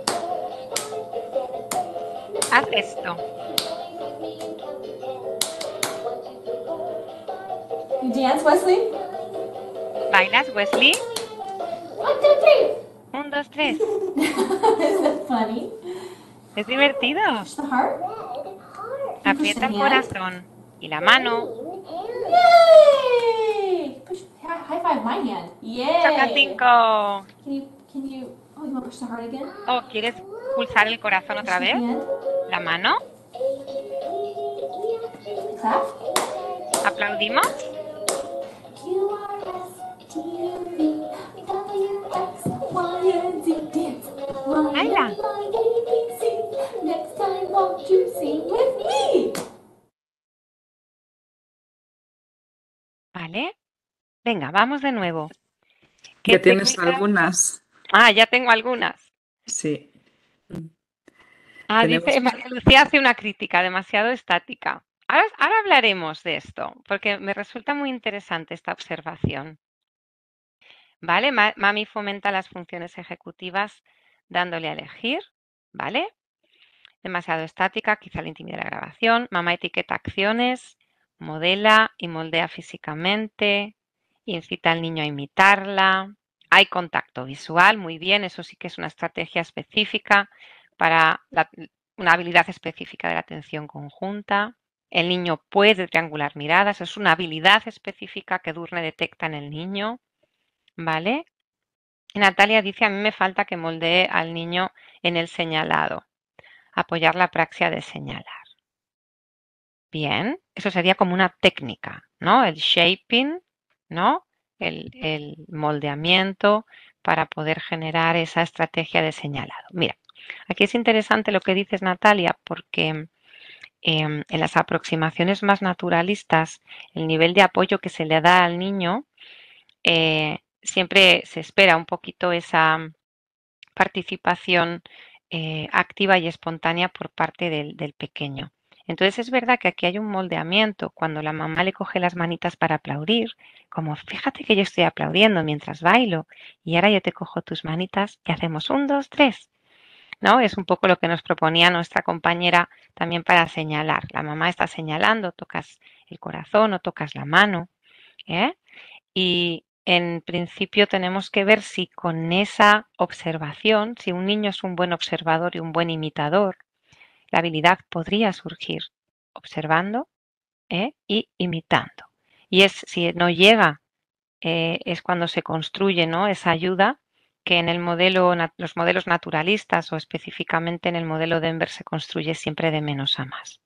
Haz esto. ¿Dance, Wesley? ¿Bailas, Wesley? Un, dos, tres. Es divertido. Aprieta el corazón y la mano. high five hand. Choca cinco. Can you, can you, oh, oh ¿quieres pulsar el corazón otra vez? la mano. ¿Aplaudimos? Vale. Venga, vamos de nuevo. ¿Qué tienes algunas. Ah, ya tengo algunas. Sí. Ah, dice, María Lucía hace una crítica demasiado estática. Ahora, hablaremos de esto, porque me resulta muy interesante esta observación. ¿Vale? Mami fomenta las funciones ejecutivas dándole a elegir, ¿vale? Demasiado estática, quizá le intimida la grabación. Mamá etiqueta acciones, modela y moldea físicamente, incita al niño a imitarla. Hay contacto visual, muy bien, eso sí que es una estrategia específica para una habilidad específica de la atención conjunta. El niño puede triangular miradas, es una habilidad específica que Durne detecta en el niño, ¿vale? Natalia dice, a mí me falta que moldee al niño en el señalado, apoyar la praxia de señalar. Bien, eso sería como una técnica, ¿no? El shaping, ¿no? el moldeamiento para poder generar esa estrategia de señalado. Mira, Aquí es interesante lo que dices, Natalia, porque em, en las aproximaciones más naturalistas, el nivel de apoyo que se le da al niño, eh, siempre se espera un poquito esa participación eh, activa y espontánea por parte del, del pequeño. Entonces es verdad que aquí hay un moldeamiento cuando la mamá le coge las manitas para aplaudir, como fíjate que yo estoy aplaudiendo mientras bailo y ahora yo te cojo tus manitas y hacemos un, dos, tres. Es un poco lo que nos proponía nuestra compañera también para señalar. La mamá está señalando, tocas el corazón o tocas la mano. ¿eh? Y en principio tenemos que ver si con esa observación, si un niño es un buen observador y un buen imitador, la habilidad podría surgir observando ¿eh? y imitando. Y es si no llega, eh, es cuando se construye ¿no? esa ayuda que en el modelo, los modelos naturalistas o específicamente en el modelo Denver se construye siempre de menos a más.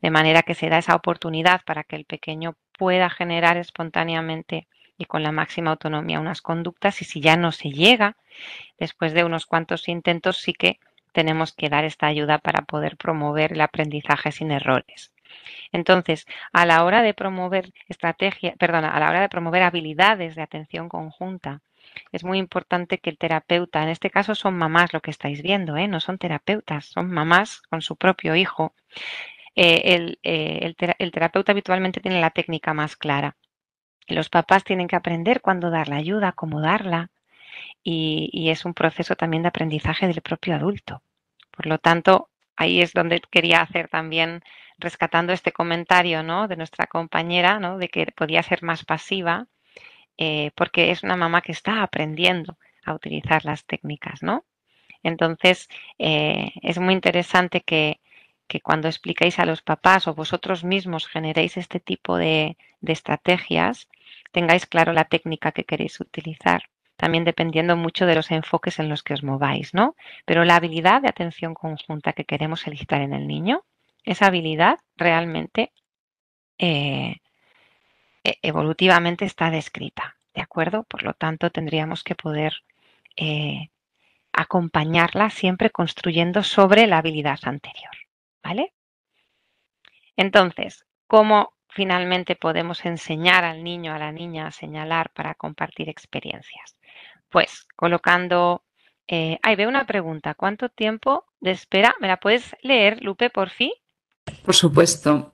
De manera que se da esa oportunidad para que el pequeño pueda generar espontáneamente y con la máxima autonomía unas conductas y si ya no se llega, después de unos cuantos intentos sí que tenemos que dar esta ayuda para poder promover el aprendizaje sin errores. Entonces, a la hora de promover estrategia, a la hora de promover habilidades de atención conjunta, es muy importante que el terapeuta, en este caso son mamás lo que estáis viendo, ¿eh? no son terapeutas, son mamás con su propio hijo. Eh, eh, el, terapeuta habitualmente tiene la técnica más clara. Los papás tienen que aprender cuándo dar la ayuda, cómo darla, y, y, es un proceso también de aprendizaje del propio adulto. Por lo tanto, ahí es donde quería hacer también, rescatando este comentario ¿no? de nuestra compañera, ¿no? de que podía ser más pasiva, eh, porque es una mamá que está aprendiendo a utilizar las técnicas, ¿no? Entonces, eh, es muy interesante que, que, cuando explicáis a los papás o vosotros mismos generéis este tipo de, estrategias, tengáis claro la técnica que queréis utilizar también dependiendo mucho de los enfoques en los que os mováis, ¿no? Pero la habilidad de atención conjunta que queremos solicitar en el niño, esa habilidad realmente eh, e-, evolutivamente está descrita, ¿de acuerdo? Por lo tanto, tendríamos que poder eh, acompañarla siempre construyendo sobre la habilidad anterior, ¿vale? Entonces, ¿cómo finalmente podemos enseñar al niño, a la niña a señalar para compartir experiencias? Pues colocando... Eh, ahí ay, veo una pregunta. ¿Cuánto tiempo de espera? ¿Me la puedes leer, Lupe, por fin? Por supuesto.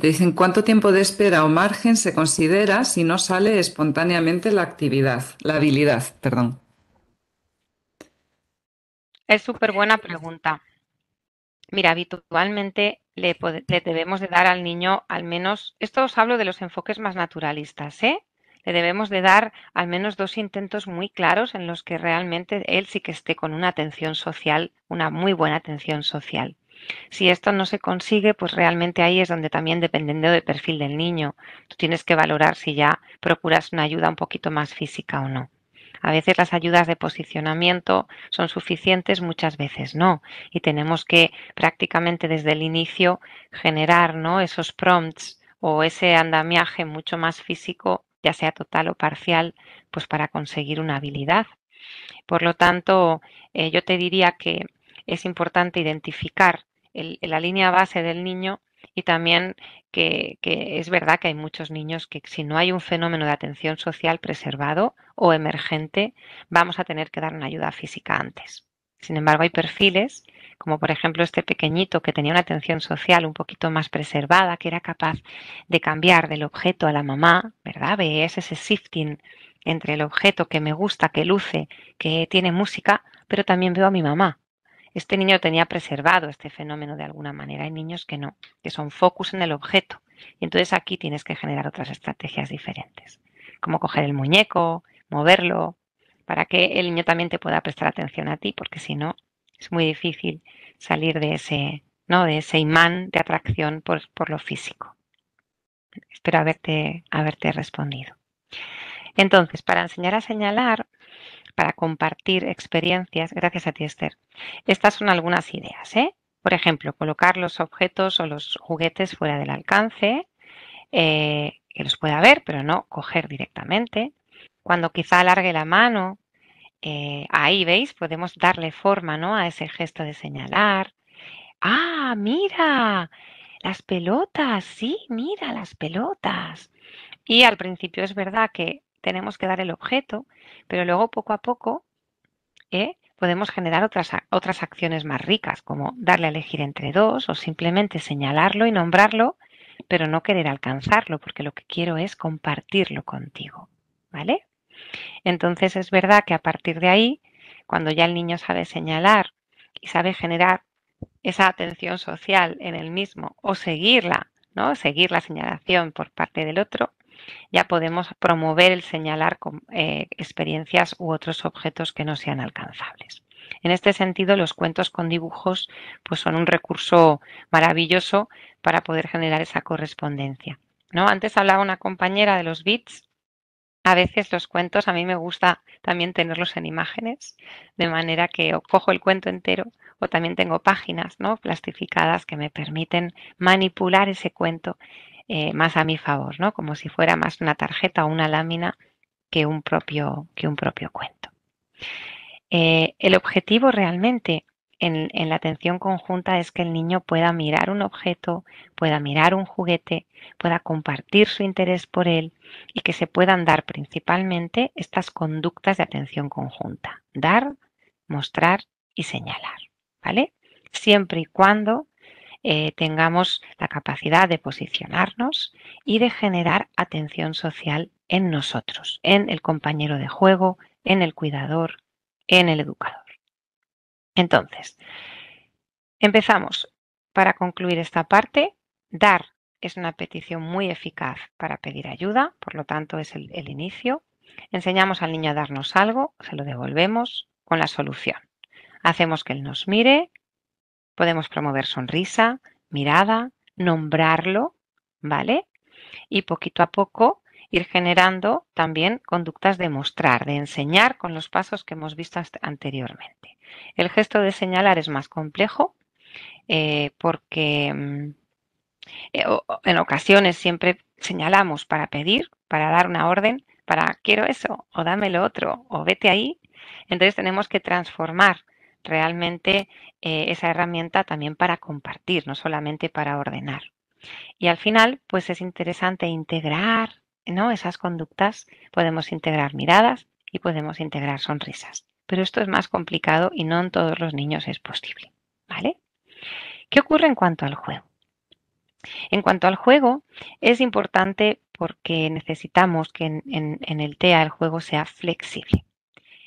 Te dicen cuánto tiempo de espera o margen se considera si no sale espontáneamente la actividad, la habilidad, perdón. Es súper buena pregunta. Mira, habitualmente le, le, debemos de dar al niño al menos, esto os hablo de los enfoques más naturalistas, ¿eh? Le debemos de dar al menos dos intentos muy claros en los que realmente él sí que esté con una atención social, una muy buena atención social. Si esto no se consigue, pues realmente ahí es donde también dependiendo del perfil del niño, tú tienes que valorar si ya procuras una ayuda un poquito más física o no. A veces las ayudas de posicionamiento son suficientes, muchas veces no. Y tenemos que prácticamente desde el inicio generar ¿no? esos prompts o ese andamiaje mucho más físico, ya sea total o parcial, pues para conseguir una habilidad. Por lo tanto, eh, yo te diría que es importante identificar la línea base del niño y también que, es verdad que hay muchos niños que si no hay un fenómeno de atención social preservado o emergente, vamos a tener que dar una ayuda física antes. Sin embargo, hay perfiles, como por ejemplo este pequeñito que tenía una atención social un poquito más preservada, que era capaz de cambiar del objeto a la mamá, ¿verdad? es ese shifting entre el objeto que me gusta, que luce, que tiene música, pero también veo a mi mamá. Este niño tenía preservado este fenómeno de alguna manera. Hay niños que no, que son focus en el objeto. Y entonces aquí tienes que generar otras estrategias diferentes, como coger el muñeco, moverlo, para que el niño también te pueda prestar atención a ti, porque si no, es muy difícil salir de ese, ¿no? de ese imán de atracción por, lo físico. Espero haberte respondido. Entonces, para enseñar a señalar, para compartir experiencias. Gracias a ti, Esther. Estas son algunas ideas. ¿eh? Por ejemplo, colocar los objetos o los juguetes fuera del alcance, eh, que los pueda ver, pero no coger directamente. Cuando quizá alargue la mano, eh, ahí veis, podemos darle forma ¿no? a ese gesto de señalar. ¡Ah, mira! Las pelotas, sí, mira las pelotas. Y al principio es verdad que tenemos que dar el objeto, pero luego poco a poco ¿eh? podemos generar otras, otras acciones más ricas, como darle a elegir entre dos o simplemente señalarlo y nombrarlo, pero no querer alcanzarlo, porque lo que quiero es compartirlo contigo. ¿Vale? Entonces es verdad que a partir de ahí, cuando ya el niño sabe señalar y sabe generar esa atención social en el mismo o seguirla, ¿no? Seguir la señalación por parte del otro, ya podemos promover el señalar eh, experiencias u otros objetos que no sean alcanzables. En este sentido, los cuentos con dibujos pues, son un recurso maravilloso para poder generar esa correspondencia. ¿no? Antes hablaba una compañera de los bits. A veces los cuentos, a mí me gusta también tenerlos en imágenes, de manera que o cojo el cuento entero o también tengo páginas ¿no? plastificadas que me permiten manipular ese cuento eh, más a mi favor, ¿no? Como si fuera más una tarjeta o una lámina que un propio, que un propio cuento. Eh, el objetivo realmente en, en, la atención conjunta es que el niño pueda mirar un objeto, pueda mirar un juguete, pueda compartir su interés por él y que se puedan dar principalmente estas conductas de atención conjunta. Dar, mostrar y señalar. ¿Vale? Siempre y cuando eh, tengamos la capacidad de posicionarnos y de generar atención social en nosotros, en el compañero de juego, en el cuidador, en el educador. Entonces, empezamos. Para concluir esta parte, dar es una petición muy eficaz para pedir ayuda, por lo tanto es el inicio. Enseñamos al niño a darnos algo, se lo devolvemos con la solución. Hacemos que él nos mire, Podemos promover sonrisa, mirada, nombrarlo, ¿vale? Y poquito a poco ir generando también conductas de mostrar, de enseñar con los pasos que hemos visto anteriormente. El gesto de señalar es más complejo eh, porque mm, eh, en ocasiones siempre señalamos para pedir, para dar una orden, para quiero eso o dame lo otro o vete ahí. Entonces tenemos que transformar realmente eh, esa herramienta también para compartir, no solamente para ordenar. Y al final, pues es interesante integrar ¿no? esas conductas, podemos integrar miradas y podemos integrar sonrisas. Pero esto es más complicado y no en todos los niños es posible. ¿Vale? ¿Qué ocurre en cuanto al juego? En cuanto al juego, es importante porque necesitamos que en, en el TEA el juego sea flexible.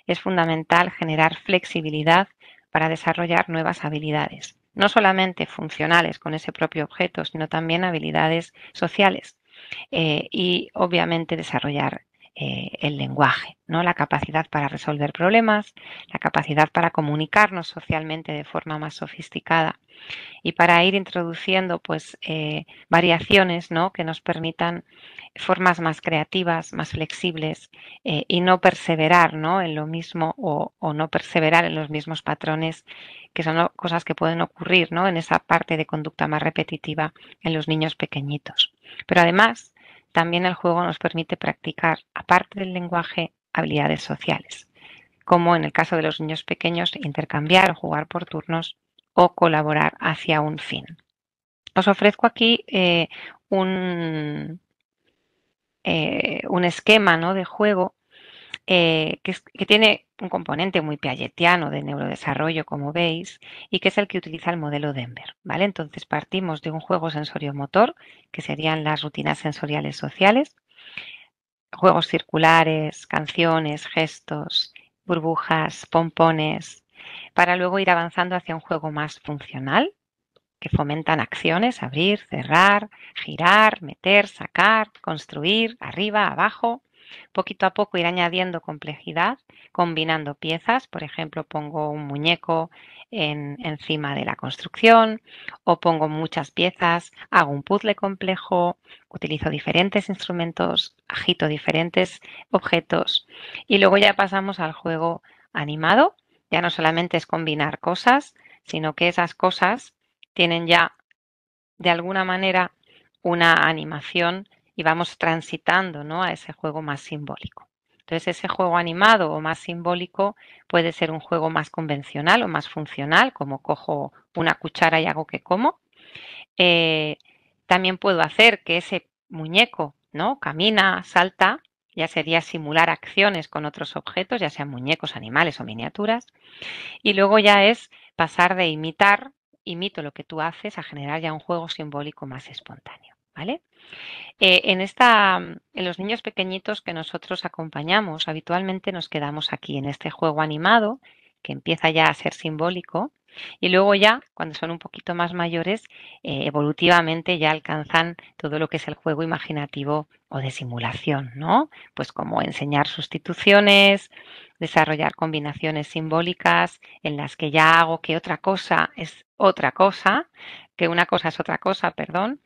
Es fundamental generar flexibilidad para desarrollar nuevas habilidades, no solamente funcionales con ese propio objeto, sino también habilidades sociales eh, y obviamente desarrollar eh, el lenguaje, ¿no? La capacidad para resolver problemas, la capacidad para comunicarnos socialmente de forma más sofisticada y para ir introduciendo pues eh, variaciones ¿no? que nos permitan formas más creativas, más flexibles eh, y no perseverar en lo mismo o, o, no perseverar en los mismos patrones que son cosas que pueden ocurrir ¿no? en esa parte de conducta más repetitiva en los niños pequeñitos. Pero además también el juego nos permite practicar, aparte del lenguaje, habilidades sociales, como en el caso de los niños pequeños, intercambiar jugar por turnos o colaborar hacia un fin. Os ofrezco aquí eh, un, eh, un, esquema ¿no? de juego eh, que, tiene un componente muy piagetiano de neurodesarrollo, como veis, y que es el que utiliza el modelo Denver. ¿vale? Entonces partimos de un juego sensorio-motor, que serían las rutinas sensoriales sociales, juegos circulares, canciones, gestos, burbujas, pompones, para luego ir avanzando hacia un juego más funcional, que fomentan acciones, abrir, cerrar, girar, meter, sacar, construir, arriba, abajo, Poquito a poco ir añadiendo complejidad, combinando piezas, por ejemplo, pongo un muñeco encima de la construcción o pongo muchas piezas, hago un puzzle complejo, utilizo diferentes instrumentos, agito diferentes objetos y luego ya pasamos al juego animado. Ya no solamente es combinar cosas, sino que esas cosas tienen ya de alguna manera una animación y vamos transitando ¿no? a ese juego más simbólico. Entonces ese juego animado o más simbólico puede ser un juego más convencional o más funcional, como cojo una cuchara y hago que como. Eh, también puedo hacer que ese muñeco ¿no? camina, salta, ya sería simular acciones con otros objetos, ya sean muñecos, animales o miniaturas. Y luego ya es pasar de imitar, imito lo que tú haces, a generar ya un juego simbólico más espontáneo. ¿vale? Eh, en, esta, los niños pequeñitos que nosotros acompañamos, habitualmente nos quedamos aquí en este juego animado que empieza ya a ser simbólico y luego ya, cuando son un poquito más mayores, eh, evolutivamente ya alcanzan todo lo que es el juego imaginativo o de simulación, ¿no? Pues como enseñar sustituciones, desarrollar combinaciones simbólicas en las que ya hago que otra cosa es otra cosa, que una cosa es otra cosa, perdón,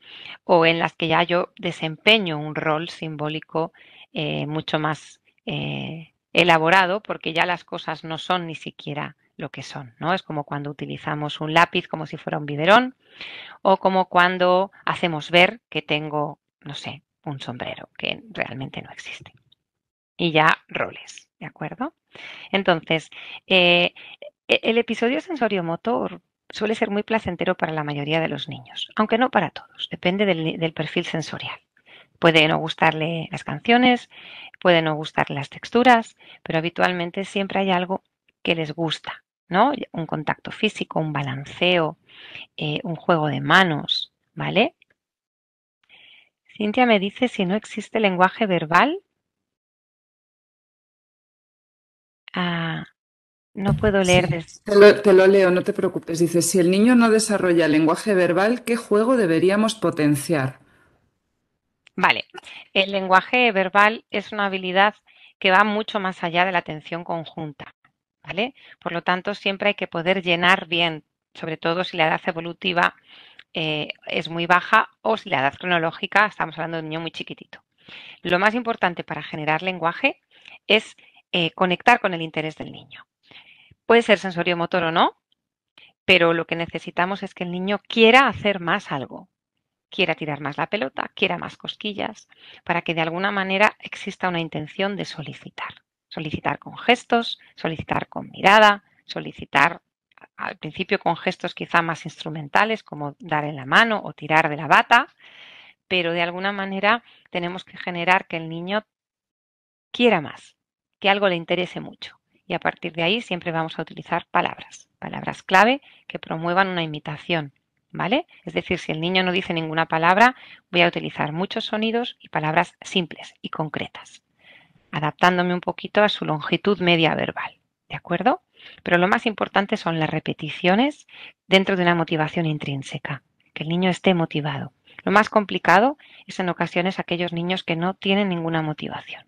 o en las que ya yo desempeño un rol simbólico eh, mucho más eh, elaborado, porque ya las cosas no son ni siquiera lo que son, ¿no? Es como cuando utilizamos un lápiz como si fuera un biberón, o como cuando hacemos ver que tengo, no sé, un sombrero, que realmente no existe. Y ya roles, ¿de acuerdo? Entonces, eh, e-, el episodio sensorio-motor suele ser muy placentero para la mayoría de los niños, aunque no para todos, depende del, perfil sensorial. Puede no gustarle las canciones, puede no gustarle las texturas, pero habitualmente siempre hay algo que les gusta, ¿no? Un contacto físico, un balanceo, eh, un juego de manos, ¿vale? Cintia me dice si no existe lenguaje verbal. Ah, no puedo leer. te, lo, leo, no te preocupes. Dice, si el niño no desarrolla lenguaje verbal, ¿qué juego deberíamos potenciar? Vale, el lenguaje verbal es una habilidad que va mucho más allá de la atención conjunta, ¿vale? Por lo tanto, siempre hay que poder llenar bien, sobre todo si la edad evolutiva eh, es muy baja o si la edad cronológica, estamos hablando de un niño muy chiquitito. Lo más importante para generar lenguaje es eh, conectar con el interés del niño. Puede ser sensorio-motor o no, pero lo que necesitamos es que el niño quiera hacer más algo, quiera tirar más la pelota, quiera más cosquillas, para que de alguna manera exista una intención de solicitar. Solicitar con gestos, solicitar con mirada, solicitar al principio con gestos quizá más instrumentales como dar en la mano o tirar de la bata, pero de alguna manera tenemos que generar que el niño quiera más, que algo le interese mucho y a partir de ahí siempre vamos a utilizar palabras, palabras clave que promuevan una imitación, ¿vale? Es decir, si el niño no dice ninguna palabra, voy a utilizar muchos sonidos y palabras simples y concretas, adaptándome un poquito a su longitud media verbal, ¿de acuerdo? Pero lo más importante son las repeticiones dentro de una motivación intrínseca, que el niño esté motivado. Lo más complicado es en ocasiones aquellos niños que no tienen ninguna motivación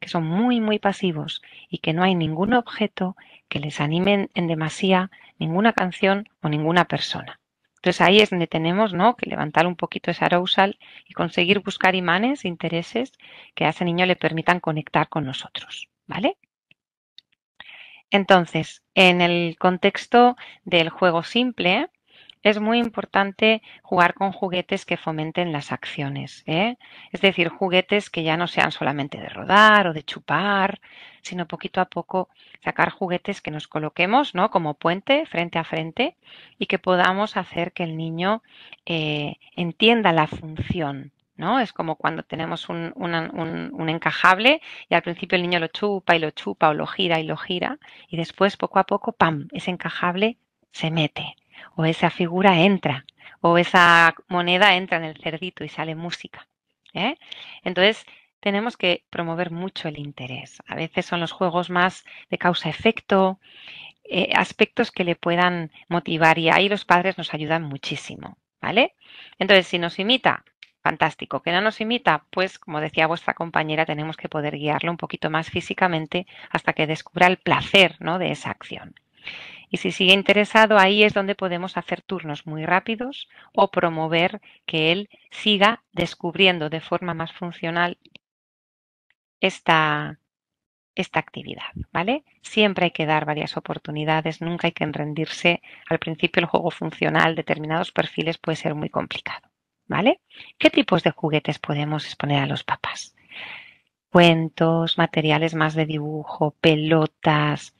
que son muy, muy pasivos y que no hay ningún objeto que les anime en demasía ninguna canción o ninguna persona. Entonces ahí es donde tenemos ¿no? que levantar un poquito esa arousal y conseguir buscar imanes, intereses que a ese niño le permitan conectar con nosotros. ¿Vale? Entonces, en el contexto del juego simple, es muy importante jugar con juguetes que fomenten las acciones. ¿eh? Es decir, juguetes que ya no sean solamente de rodar o de chupar, sino poquito a poco sacar juguetes que nos coloquemos ¿no? como puente frente a frente y que podamos hacer que el niño eh, entienda la función ¿no? Es como cuando tenemos un, un, encajable y al principio el niño lo chupa y lo chupa o lo gira y lo gira y después poco a poco, ¡pam!, ese encajable se mete o esa figura entra, o esa moneda entra en el cerdito y sale música. ¿eh? Entonces, tenemos que promover mucho el interés. A veces son los juegos más de causa-efecto, eh, aspectos que le puedan motivar y ahí los padres nos ayudan muchísimo, ¿vale? Entonces, si nos imita, fantástico. Que no nos imita, pues como decía vuestra compañera, tenemos que poder guiarlo un poquito más físicamente hasta que descubra el placer ¿no? de esa acción. Y si sigue interesado, ahí es donde podemos hacer turnos muy rápidos o promover que él siga descubriendo de forma más funcional esta, actividad, ¿vale? Siempre hay que dar varias oportunidades, nunca hay que rendirse. Al principio el juego funcional, determinados perfiles puede ser muy complicado, ¿vale? ¿Qué tipos de juguetes podemos exponer a los papás? Cuentos, materiales más de dibujo, pelotas,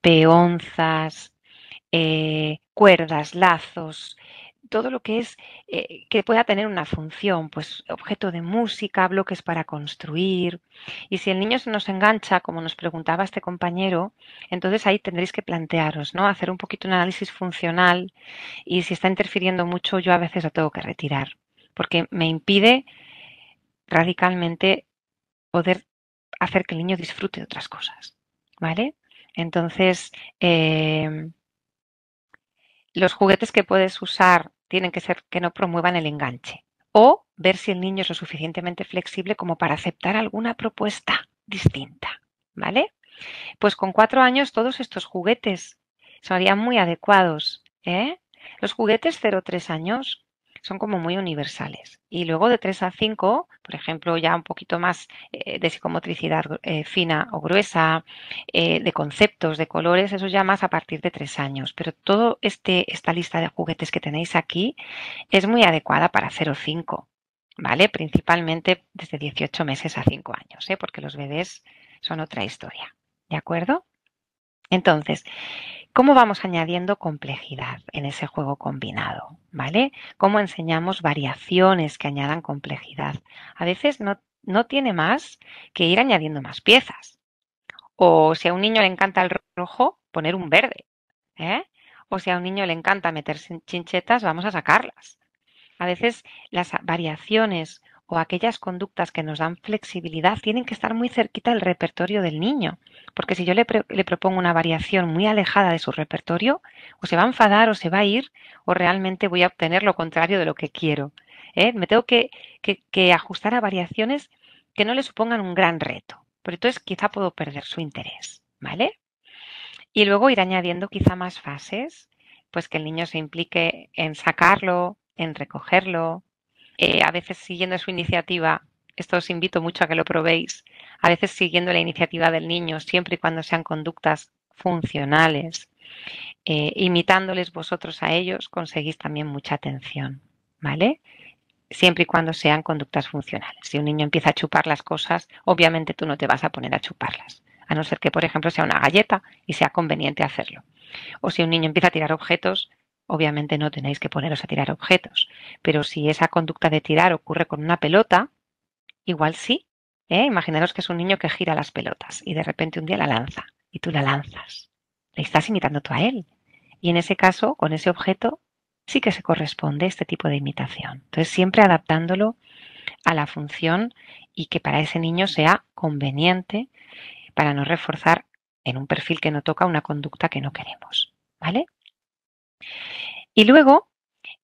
peonzas, eh, cuerdas, lazos, todo lo que es eh, que pueda tener una función, pues objeto de música, bloques para construir. Y si el niño se nos engancha, como nos preguntaba este compañero, entonces ahí tendréis que plantearos, ¿no? Hacer un poquito un análisis funcional y si está interfiriendo mucho, yo a veces lo tengo que retirar, porque me impide radicalmente poder hacer que el niño disfrute de otras cosas, ¿vale? Entonces, em, los juguetes que puedes usar tienen que ser que no promuevan el enganche o ver si el niño es lo suficientemente flexible como para aceptar alguna propuesta distinta, ¿vale? Pues con cuatro años todos estos juguetes serían muy adecuados, ¿eh? Los juguetes 0-3 años son como muy universales. Y luego de 3 a 5, por ejemplo, ya un poquito más eh, de psicomotricidad eh, fina o gruesa, eh, de conceptos, de colores, eso ya más a partir de 3 años. Pero toda este, esta lista de juguetes que tenéis aquí es muy adecuada para 0-5, ¿vale? Principalmente desde 18 meses a 5 años, porque los bebés son otra historia. ¿De acuerdo? Entonces, ¿cómo vamos añadiendo complejidad en ese juego combinado? ¿Vale? ¿Cómo enseñamos variaciones que añadan complejidad? A veces no, no tiene más que ir añadiendo más piezas. O si a un niño le encanta el rojo, poner un verde. ¿eh? O si a un niño le encanta meter chinchetas, vamos a sacarlas. A veces las variaciones o aquellas conductas que nos dan flexibilidad tienen que estar muy cerquita del repertorio del niño, porque si yo le, propongo una variación muy alejada de su repertorio, o se va a enfadar o se va a ir, o realmente voy a obtener lo contrario de lo que quiero. ¿eh? Me tengo que, ajustar a variaciones que no le supongan un gran reto, pero entonces quizá puedo perder su interés, ¿vale? Y luego ir añadiendo quizá más fases, pues que el niño se implique en sacarlo, en recogerlo, eh, a veces siguiendo su iniciativa, esto os invito mucho a que lo probéis, a veces siguiendo la iniciativa del niño, siempre y cuando sean conductas funcionales, eh, imitándoles vosotros a ellos, conseguís también mucha atención, ¿vale? Siempre y cuando sean conductas funcionales. Si un niño empieza a chupar las cosas, obviamente tú no te vas a poner a chuparlas, a no ser que, por ejemplo, sea una galleta y sea conveniente hacerlo. O si un niño empieza a tirar objetos, obviamente no tenéis que poneros a tirar objetos. Pero si esa conducta de tirar ocurre con una pelota, igual sí. ¿eh? Imaginaros que es un niño que gira las pelotas y de repente un día la lanza y tú la lanzas. Le estás imitando tú a él. Y en ese caso, con ese objeto, sí que se corresponde este tipo de imitación. Entonces, siempre adaptándolo a la función y que para ese niño sea conveniente para no reforzar en un perfil que no toca una conducta que no queremos. ¿Vale? Y luego,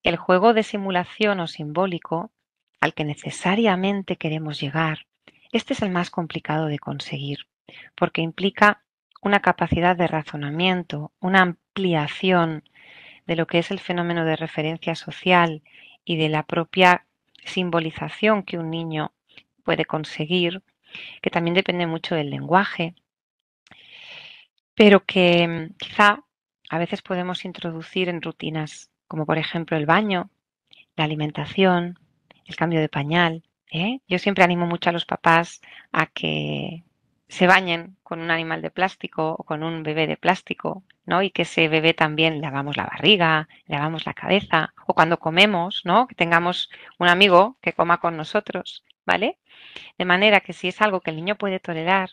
el juego de simulación o simbólico al que necesariamente queremos llegar, este es el más complicado de conseguir, porque implica una capacidad de razonamiento, una ampliación de lo que es el fenómeno de referencia social y de la propia simbolización que un niño puede conseguir, que también depende mucho del lenguaje, pero que mm, quizá a veces podemos introducir en rutinas, como por ejemplo el baño, la alimentación, el cambio de pañal. ¿eh? Yo siempre animo mucho a los papás a que se bañen con un animal de plástico o con un bebé de plástico, ¿no? Y que ese bebé también lavamos la barriga, lavamos la cabeza, o cuando comemos, ¿no? Que tengamos un amigo que coma con nosotros, ¿vale? De manera que si es algo que el niño puede tolerar,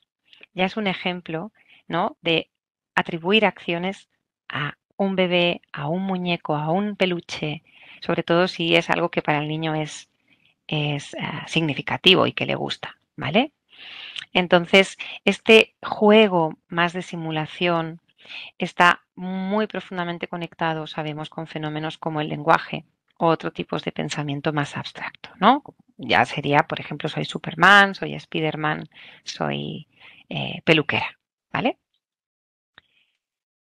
ya es un ejemplo, ¿no? De atribuir acciones a un bebé, a un muñeco, a un peluche, sobre todo si es algo que para el niño es, ah, significativo y que le gusta, ¿vale? Entonces, este juego más de simulación está muy profundamente conectado, sabemos, con fenómenos como el lenguaje o otros tipos de pensamiento más abstracto, ¿no? Ya sería, por ejemplo, soy Superman, soy Spiderman, soy eh, peluquera, ¿vale?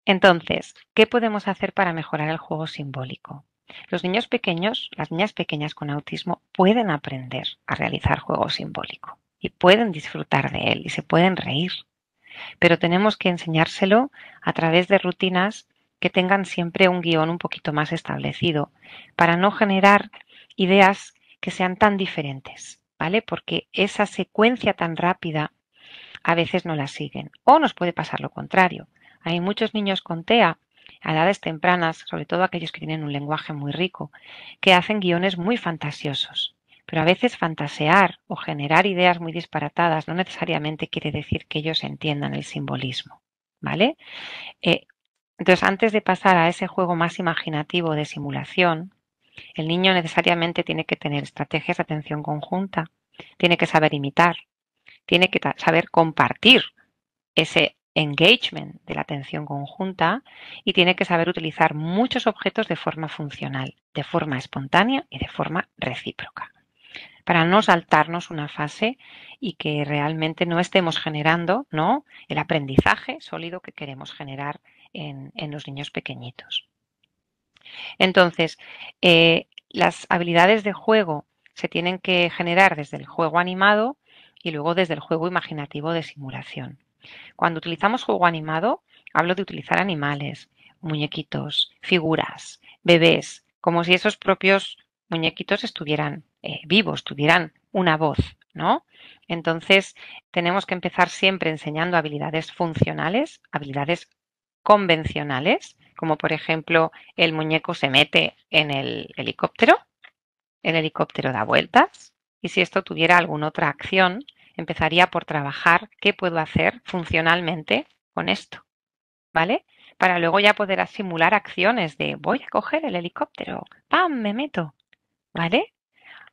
Entonces, ¿qué podemos hacer para mejorar el juego simbólico? Los niños pequeños, las niñas pequeñas con autismo, pueden aprender a realizar juego simbólico y pueden disfrutar de él y se pueden reír. Pero tenemos que enseñárselo a través de rutinas que tengan siempre un guión un poquito más establecido para no generar ideas que sean tan diferentes, ¿vale? Porque esa secuencia tan rápida a veces no la siguen. O nos puede pasar lo contrario, hay muchos niños con TEA a edades tempranas, sobre todo aquellos que tienen un lenguaje muy rico, que hacen guiones muy fantasiosos. Pero a veces fantasear o generar ideas muy disparatadas no necesariamente quiere decir que ellos entiendan el simbolismo. ¿Vale? Eh, entonces, antes de pasar a ese juego más imaginativo de simulación, el niño necesariamente tiene que tener estrategias de atención conjunta, tiene que saber imitar, tiene que saber compartir ese engagement de la atención conjunta y tiene que saber utilizar muchos objetos de forma funcional, de forma espontánea y de forma recíproca, para no saltarnos una fase y que realmente no estemos generando ¿no? el aprendizaje sólido que queremos generar en, los niños pequeñitos. Entonces, eh, las habilidades de juego se tienen que generar desde el juego animado y luego desde el juego imaginativo de simulación. Cuando utilizamos juego animado, hablo de utilizar animales, muñequitos, figuras, bebés, como si esos propios muñequitos estuvieran eh, vivos, tuvieran una voz, ¿no? Entonces, tenemos que empezar siempre enseñando habilidades funcionales, habilidades convencionales, como por ejemplo el muñeco se mete en el helicóptero, el helicóptero da vueltas, y si esto tuviera alguna otra acción, empezaría por trabajar qué puedo hacer funcionalmente con esto, ¿vale? Para luego ya poder simular acciones de voy a coger el helicóptero, ¡pam! me meto, ¿vale?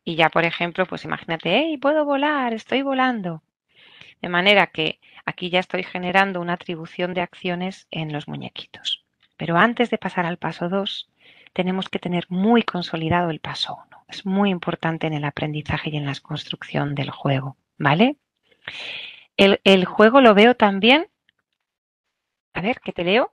Y ya, por ejemplo, pues imagínate, hey, puedo volar, estoy volando. De manera que aquí ya estoy generando una atribución de acciones en los muñequitos. Pero antes de pasar al paso 2, tenemos que tener muy consolidado el paso 1. Es muy importante en el aprendizaje y en la construcción del juego. ¿vale? El, juego lo veo también. A ver, que te leo.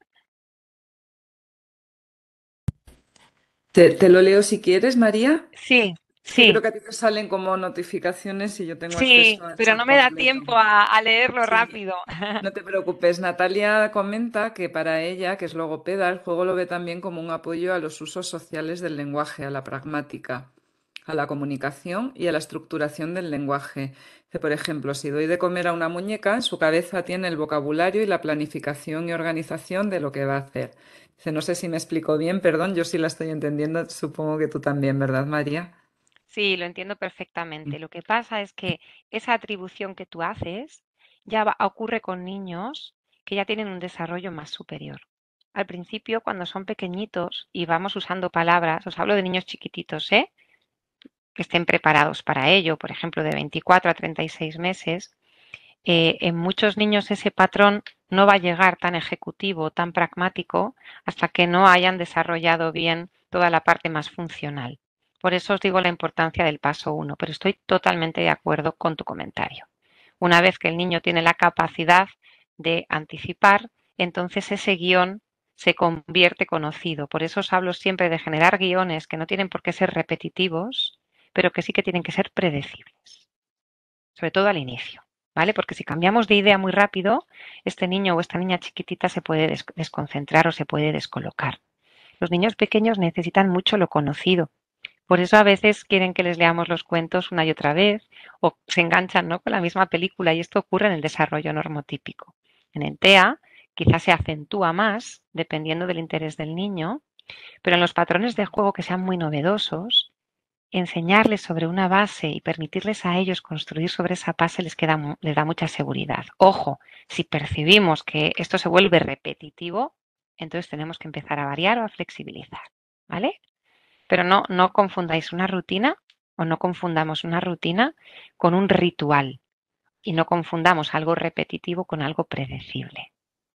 Te, lo leo si quieres, María. Sí, sí. creo que a ti te salen como notificaciones y yo tengo sí, pero no me da tiempo a, leerlo rápido. No te preocupes. Natalia comenta que para ella, que es logopeda, el juego lo ve también como un apoyo a los usos sociales del lenguaje, a la pragmática a la comunicación y a la estructuración del lenguaje. Por ejemplo, si doy de comer a una muñeca, en su cabeza tiene el vocabulario y la planificación y organización de lo que va a hacer. no sé si me explico bien, perdón, yo sí la estoy entendiendo, supongo que tú también, ¿verdad, María? Sí, lo entiendo perfectamente. Lo que pasa es que esa atribución que tú haces ya ocurre con niños que ya tienen un desarrollo más superior. Al principio, cuando son pequeñitos y vamos usando palabras, os hablo de niños chiquititos, ¿eh? que estén preparados para ello, por ejemplo, de 24 a 36 meses, eh, en muchos niños ese patrón no va a llegar tan ejecutivo, tan pragmático, hasta que no hayan desarrollado bien toda la parte más funcional. Por eso os digo la importancia del paso 1, pero estoy totalmente de acuerdo con tu comentario. Una vez que el niño tiene la capacidad de anticipar, entonces ese guión se convierte conocido. Por eso os hablo siempre de generar guiones que no tienen por qué ser repetitivos, pero que sí que tienen que ser predecibles, sobre todo al inicio. ¿Vale? Porque si cambiamos de idea muy rápido, este niño o esta niña chiquitita se puede desconcentrar o se puede descolocar. Los niños pequeños necesitan mucho lo conocido. Por eso a veces quieren que les leamos los cuentos una y otra vez o se enganchan ¿no? con la misma película y esto ocurre en el desarrollo normotípico. En el TEA quizás se acentúa más dependiendo del interés del niño, pero en los patrones de juego que sean muy novedosos, enseñarles sobre una base y permitirles a ellos construir sobre esa base les, les da mucha seguridad. Ojo, si percibimos que esto se vuelve repetitivo, entonces tenemos que empezar a variar o a flexibilizar, ¿vale? Pero no, no confundáis una rutina o no confundamos una rutina con un ritual y no confundamos algo repetitivo con algo predecible,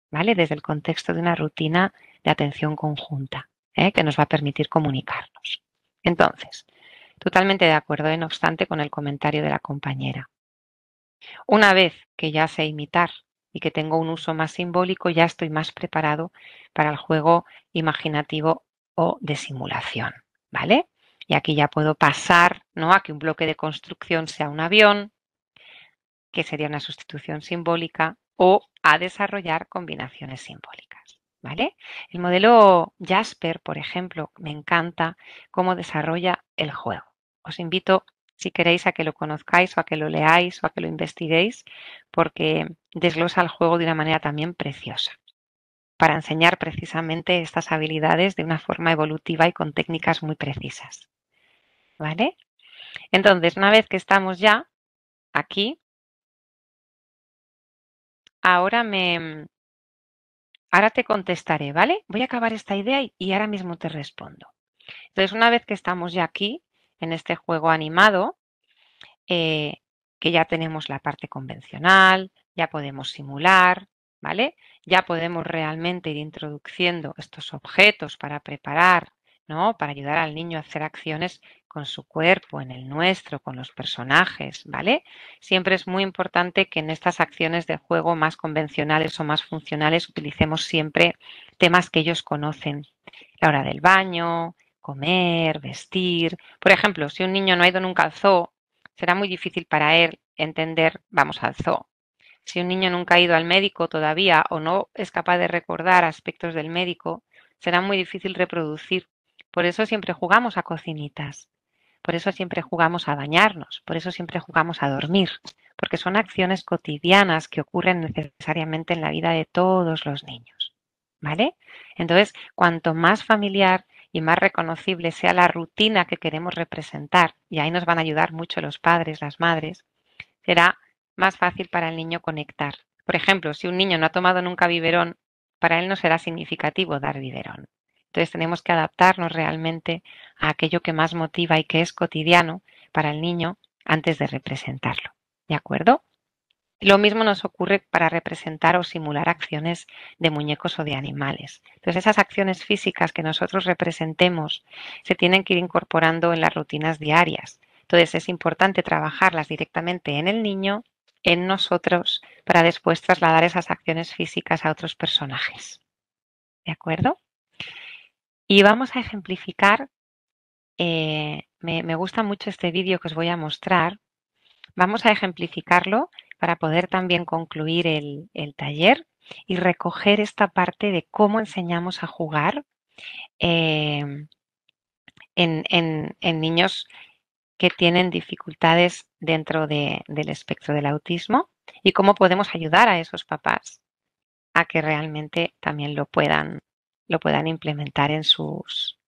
¿vale? Desde el contexto de una rutina de atención conjunta, ¿eh? que nos va a permitir comunicarnos. Entonces, Totalmente de acuerdo, ¿eh? no obstante, con el comentario de la compañera. Una vez que ya sé imitar y que tengo un uso más simbólico, ya estoy más preparado para el juego imaginativo o de simulación, ¿vale? Y aquí ya puedo pasar ¿no? a que un bloque de construcción sea un avión, que sería una sustitución simbólica, o a desarrollar combinaciones simbólicas. ¿Vale? El modelo Jasper, por ejemplo, me encanta cómo desarrolla el juego os invito, si queréis, a que lo conozcáis o a que lo leáis o a que lo investiguéis, porque desglosa el juego de una manera también preciosa para enseñar precisamente estas habilidades de una forma evolutiva y con técnicas muy precisas. ¿Vale? Entonces, una vez que estamos ya aquí, ahora me... Ahora te contestaré, ¿vale? Voy a acabar esta idea y ahora mismo te respondo. Entonces, una vez que estamos ya aquí, en este juego animado, eh, que ya tenemos la parte convencional, ya podemos simular, ¿vale? Ya podemos realmente ir introduciendo estos objetos para preparar, ¿no? Para ayudar al niño a hacer acciones con su cuerpo, en el nuestro, con los personajes, ¿vale? Siempre es muy importante que en estas acciones de juego más convencionales o más funcionales utilicemos siempre temas que ellos conocen. La hora del baño, comer, vestir. Por ejemplo, si un niño no ha ido nunca al zoo, será muy difícil para él entender vamos al zoo. Si un niño nunca ha ido al médico todavía o no es capaz de recordar aspectos del médico, será muy difícil reproducir. Por eso siempre jugamos a cocinitas, por eso siempre jugamos a bañarnos, por eso siempre jugamos a dormir, porque son acciones cotidianas que ocurren necesariamente en la vida de todos los niños. ¿Vale? Entonces, cuanto más familiar y más reconocible sea la rutina que queremos representar, y ahí nos van a ayudar mucho los padres, las madres, será más fácil para el niño conectar. Por ejemplo, si un niño no ha tomado nunca biberón, para él no será significativo dar biberón. Entonces tenemos que adaptarnos realmente a aquello que más motiva y que es cotidiano para el niño antes de representarlo. ¿De acuerdo? Lo mismo nos ocurre para representar o simular acciones de muñecos o de animales. Entonces, esas acciones físicas que nosotros representemos se tienen que ir incorporando en las rutinas diarias. Entonces, es importante trabajarlas directamente en el niño, en nosotros, para después trasladar esas acciones físicas a otros personajes. ¿De acuerdo? Y vamos a ejemplificar. Eh, me, me gusta mucho este vídeo que os voy a mostrar. Vamos a ejemplificarlo para poder también concluir el, taller y recoger esta parte de cómo enseñamos a jugar em, en, niños que tienen dificultades dentro del espectro del autismo y cómo podemos ayudar a esos papás a que realmente también lo puedan, lo puedan implementar en sus,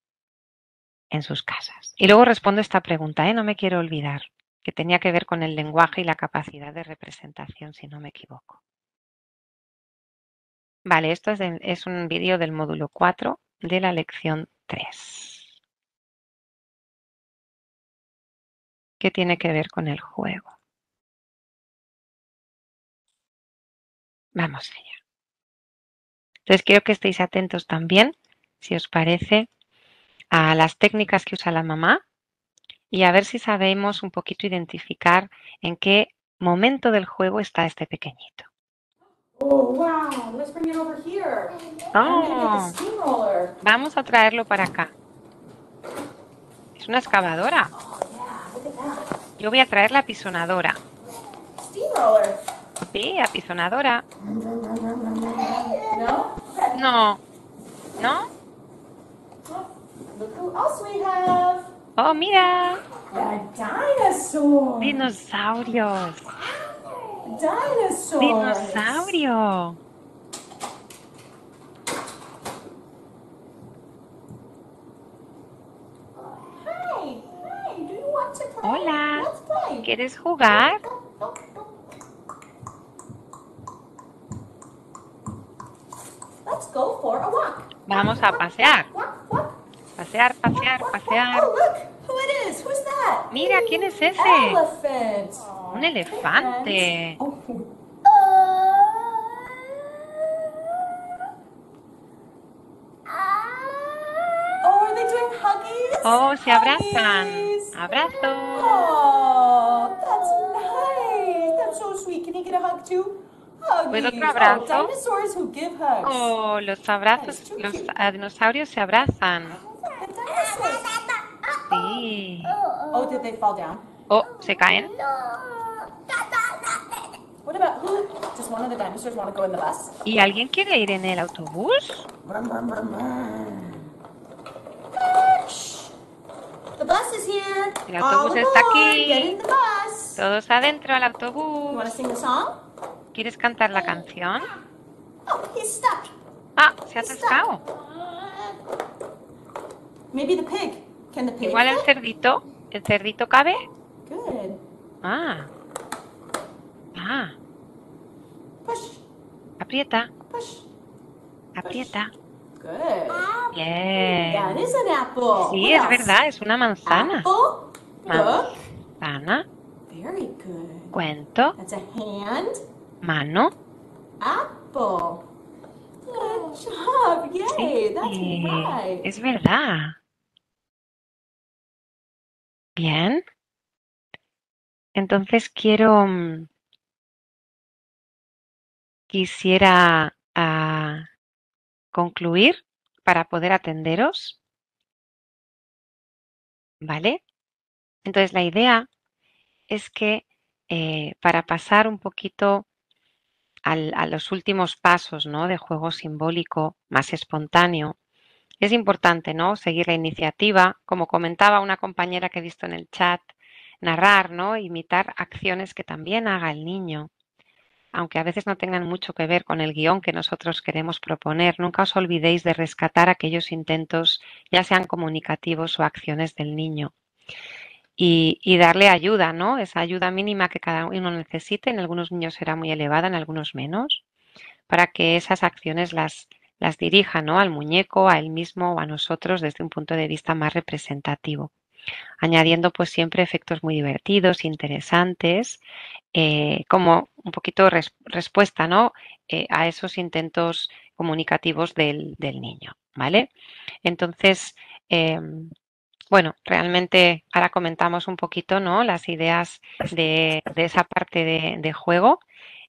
en sus casas. Y luego respondo esta pregunta, ¿eh? no me quiero olvidar que tenía que ver con el lenguaje y la capacidad de representación, si no me equivoco. Vale, esto es, un vídeo del módulo 4 de la lección 3. que tiene que ver con el juego? Vamos allá. Entonces quiero que estéis atentos también, si os parece, a las técnicas que usa la mamá y a ver si sabemos un poquito identificar en qué momento del juego está este pequeñito. Oh, wow. Let's bring it over here. Oh. Vamos a traerlo para acá. Es una excavadora. Oh, Yo voy a traer la apisonadora Sí, apisonadora. ¿No? No. ¿No? Oh, mira. Dinosaur. Dinosaurios. Dinosaurio. Hola. ¿Quieres jugar? Vamos a pasear. Pasear, pasear, pasear. Mira, ¿quién es ese? Un elefante. Oh. Ah. Oh, oh, se abrazan. Abrazo. Pues otro oh, abrazo. Oh, los abrazos, los dinosaurios se abrazan. Mm. Oh, did they fall down? Oh, se caen. What about who? Does one of the dinosaurs want to go in the bus? ¿Y alguien quiere ir en el autobús? Brum, brum, brum, the bus is here. El autobús All está aquí. Get in the bus. Todos adentro al autobús. You want sing the song? ¿Quieres cantar la canción? Oh, he's stuck. Ah, se ha atascado. Maybe the pig. Can the pig Igual al cerdito. ¿El cerdito cabe? Good. Ah. Ah. Push. Aprieta. Push. Aprieta. Good. Yeah. That is an apple. Sí, What es else? verdad, es una manzana. Apple. Manzana. Very good. Cuento. That's a hand. Mano. Apple. Good job. Yay. Sí, That's right. Es verdad. Bien. Entonces quiero... Mm, quisiera ah, concluir para poder atenderos. ¿Vale? Entonces la idea es que eh, para pasar un poquito a los últimos pasos ¿no? de juego simbólico más espontáneo, es importante, ¿no? Seguir la iniciativa, como comentaba una compañera que he visto en el chat, narrar, ¿no? Imitar acciones que también haga el niño, aunque a veces no tengan mucho que ver con el guión que nosotros queremos proponer. Nunca os olvidéis de rescatar aquellos intentos, ya sean comunicativos o acciones del niño. Y, darle ayuda, ¿no? Esa ayuda mínima que cada uno necesite, en algunos niños será muy elevada, en algunos menos, para que esas acciones las, las dirija ¿no? al muñeco, a él mismo o a nosotros desde un punto de vista más representativo añadiendo pues siempre efectos muy divertidos, interesantes, eh, como un poquito respuesta ¿no? Eh, a esos intentos comunicativos del, niño, ¿vale? Entonces, em, bueno, realmente ahora comentamos un poquito ¿no? las ideas de, esa parte de juego,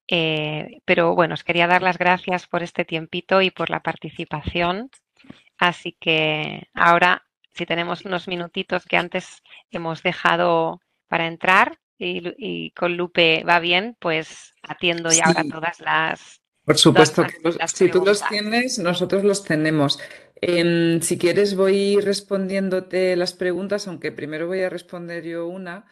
eh, pero bueno, os quería dar las gracias por este tiempito y por la participación. Así que ahora, si tenemos unos minutitos que antes hemos dejado para entrar y, con Lupe va bien, pues atiendo ya ahora todas las. Por supuesto, si tú los tienes, nosotros los tenemos. Em, si quieres, voy respondiéndote las preguntas, aunque primero voy a responder yo una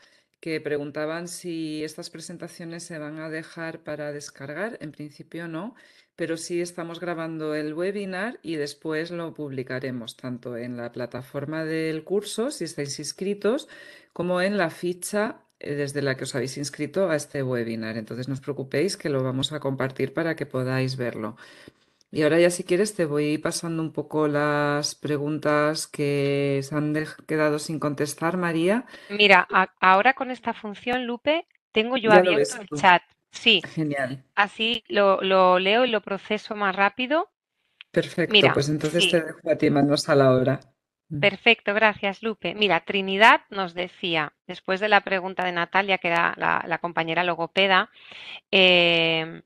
que preguntaban si estas presentaciones se van a dejar para descargar. En principio no, pero sí estamos grabando el webinar y después lo publicaremos tanto en la plataforma del curso, si estáis inscritos, como en la ficha eh, desde la que os habéis inscrito a este webinar. Entonces no os preocupéis que lo vamos a compartir para que podáis verlo. Y ahora ya si quieres te voy pasando un poco las preguntas que se han quedado sin contestar, María. Mira, ahora con esta función, Lupe, tengo yo abierto el chat. Sí. Genial. Así lo, leo y lo proceso más rápido. Perfecto, pues entonces te dejo a ti manos a la obra. Mm. Perfecto, gracias Lupe. Mira, Trinidad nos decía, después de la pregunta de Natalia, que era la, compañera logopeda, eh,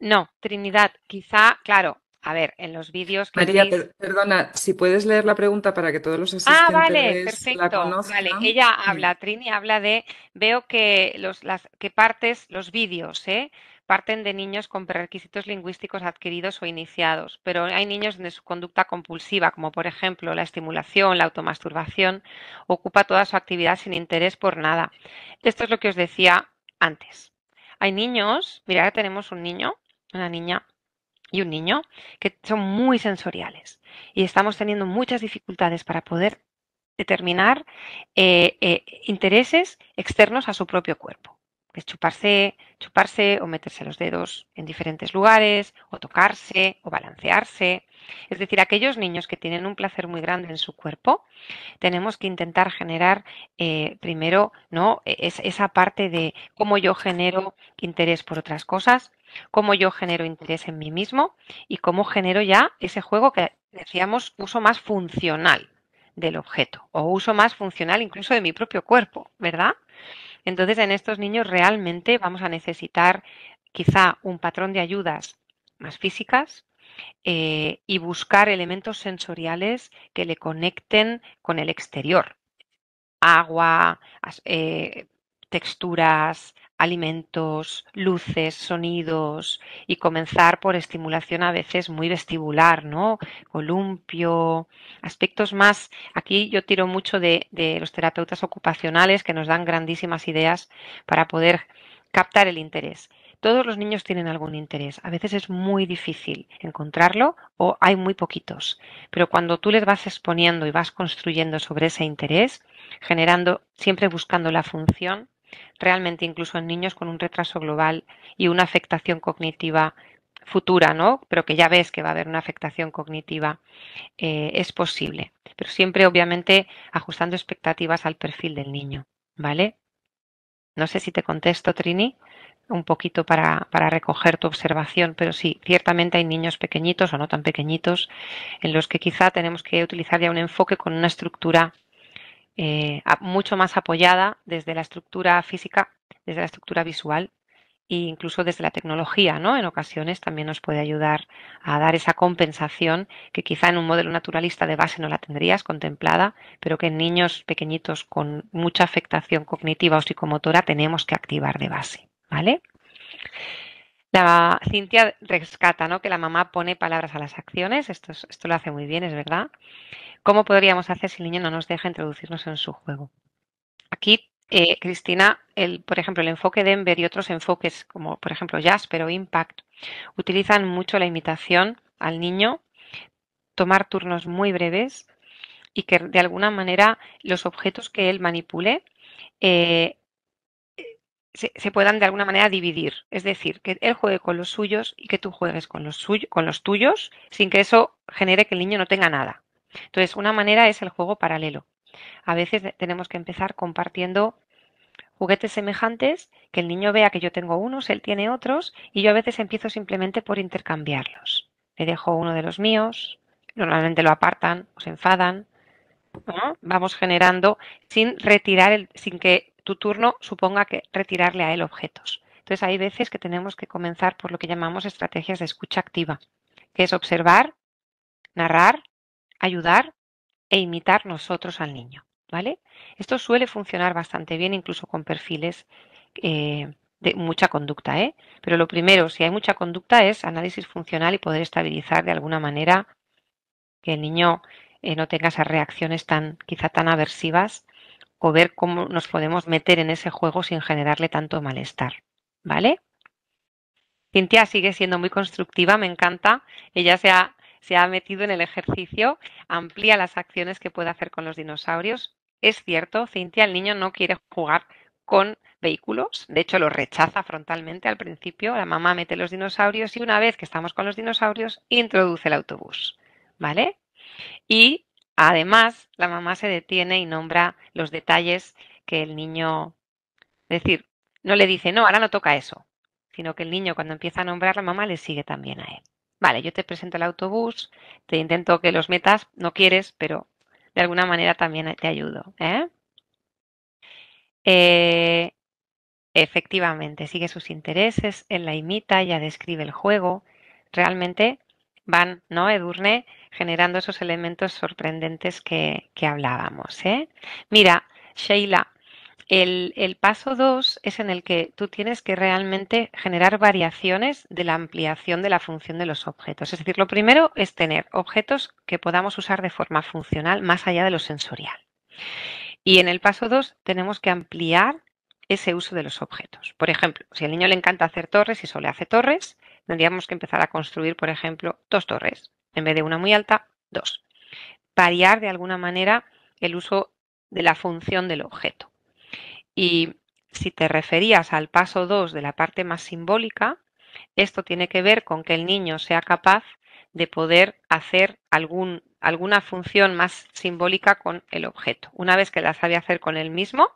No, Trinidad, quizá, claro, a ver, en los vídeos que María, perdona, si puedes leer la pregunta para que todos los asistentes ah, vale, perfecto. Vale, ella habla, Trini habla de, veo que los, las que partes, los vídeos, ¿eh? parten de niños con prerequisitos lingüísticos adquiridos o iniciados, pero hay niños donde su conducta compulsiva, como por ejemplo la estimulación, la automasturbación, ocupa toda su actividad sin interés por nada. Esto es lo que os decía antes. Hay niños, mira, tenemos un niño una niña y un niño que son muy sensoriales y estamos teniendo muchas dificultades para poder determinar eh, eh, intereses externos a su propio cuerpo. Es chuparse, chuparse o meterse los dedos en diferentes lugares, o tocarse, o balancearse. Es decir, aquellos niños que tienen un placer muy grande en su cuerpo, tenemos que intentar generar eh, primero ¿no? E-, es, esa parte de cómo yo genero interés por otras cosas, cómo yo genero interés en mí mismo y cómo genero ya ese juego que decíamos uso más funcional del objeto o uso más funcional incluso de mi propio cuerpo, ¿verdad? Entonces en estos niños realmente vamos a necesitar quizá un patrón de ayudas más físicas, eh, y buscar elementos sensoriales que le conecten con el exterior. Agua, eh, texturas, alimentos, luces, sonidos y comenzar por estimulación a veces muy vestibular, ¿no? Columpio, aspectos más. Aquí yo tiro mucho de, de los terapeutas ocupacionales que nos dan grandísimas ideas para poder captar el interés. Todos los niños tienen algún interés. A veces es muy difícil encontrarlo o hay muy poquitos. Pero cuando tú les vas exponiendo y vas construyendo sobre ese interés, generando, siempre buscando la función, realmente incluso en niños con un retraso global y una afectación cognitiva futura, ¿no? Pero que ya ves que va a haber una afectación cognitiva, eh, es posible. Pero siempre, obviamente, ajustando expectativas al perfil del niño, ¿vale? No sé si te contesto, Trini, un poquito para, para, recoger tu observación, pero sí, ciertamente hay niños pequeñitos o no tan pequeñitos en los que quizá tenemos que utilizar ya un enfoque con una estructura eh, mucho más apoyada desde la estructura física, desde la estructura visual e incluso desde la tecnología, ¿no? En ocasiones también nos puede ayudar a dar esa compensación que quizá en un modelo naturalista de base no la tendrías contemplada, pero que en niños pequeñitos con mucha afectación cognitiva o psicomotora tenemos que activar de base, ¿vale? La Cintia rescata, ¿no? Que la mamá pone palabras a las acciones, esto, esto lo hace muy bien, es verdad. ¿Cómo podríamos hacer si el niño no nos deja introducirnos en su juego? Aquí, eh, Cristina, por ejemplo, el enfoque de Ember y otros enfoques, como por ejemplo Jasper o Impact, utilizan mucho la imitación al niño, tomar turnos muy breves y que de alguna manera los objetos que él manipule eh, se, puedan de alguna manera dividir. Es decir, que él juegue con los suyos y que tú juegues con los tuyos sin que eso genere que el niño no tenga nada. Entonces, una manera es el juego paralelo. A veces tenemos que empezar compartiendo juguetes semejantes, que el niño vea que yo tengo unos, él tiene otros, y yo a veces empiezo simplemente por intercambiarlos. Le dejo uno de los míos, normalmente lo apartan o se enfadan. Vamos generando sin retirar el, sin que tu turno suponga que retirarle a él objetos. Entonces hay veces que tenemos que comenzar por lo que llamamos estrategias de escucha activa, que es observar, narrar ayudar e imitar nosotros al niño, ¿vale? Esto suele funcionar bastante bien incluso con perfiles eh, de mucha conducta, ¿eh? Pero lo primero, si hay mucha conducta, es análisis funcional y poder estabilizar de alguna manera que el niño eh, no tenga esas reacciones tan, quizá tan aversivas o ver cómo nos podemos meter en ese juego sin generarle tanto malestar, ¿vale? Cintia sigue siendo muy constructiva, me encanta. Ella se ha se ha metido en el ejercicio, amplía las acciones que puede hacer con los dinosaurios. Es cierto, Cintia, el niño no quiere jugar con vehículos, de hecho lo rechaza frontalmente al principio, la mamá mete los dinosaurios y una vez que estamos con los dinosaurios introduce el autobús, ¿vale? Y además la mamá se detiene y nombra los detalles que el niño, es decir, no le dice, no, ahora no toca eso, sino que el niño cuando empieza a nombrar la mamá le sigue también a él. Vale, yo te presento el autobús, te intento que los metas, no quieres, pero de alguna manera también te ayudo. ¿eh? eh efectivamente, sigue sus intereses, en la imita, ya describe el juego. Realmente van, ¿no, Edurne? Generando esos elementos sorprendentes que, que hablábamos. ¿eh? Mira, Sheila, el, paso 2 es en el que tú tienes que realmente generar variaciones de la ampliación de la función de los objetos. Es decir, lo primero es tener objetos que podamos usar de forma funcional más allá de lo sensorial. Y en el paso 2 tenemos que ampliar ese uso de los objetos. Por ejemplo, si al niño le encanta hacer torres y solo hace torres, tendríamos que empezar a construir, por ejemplo, dos torres. En vez de una muy alta, dos. Variar de alguna manera el uso de la función del objeto. Y si te referías al paso 2 de la parte más simbólica, esto tiene que ver con que el niño sea capaz de poder hacer alguna función más simbólica con el objeto. Una vez que la sabe hacer con él mismo,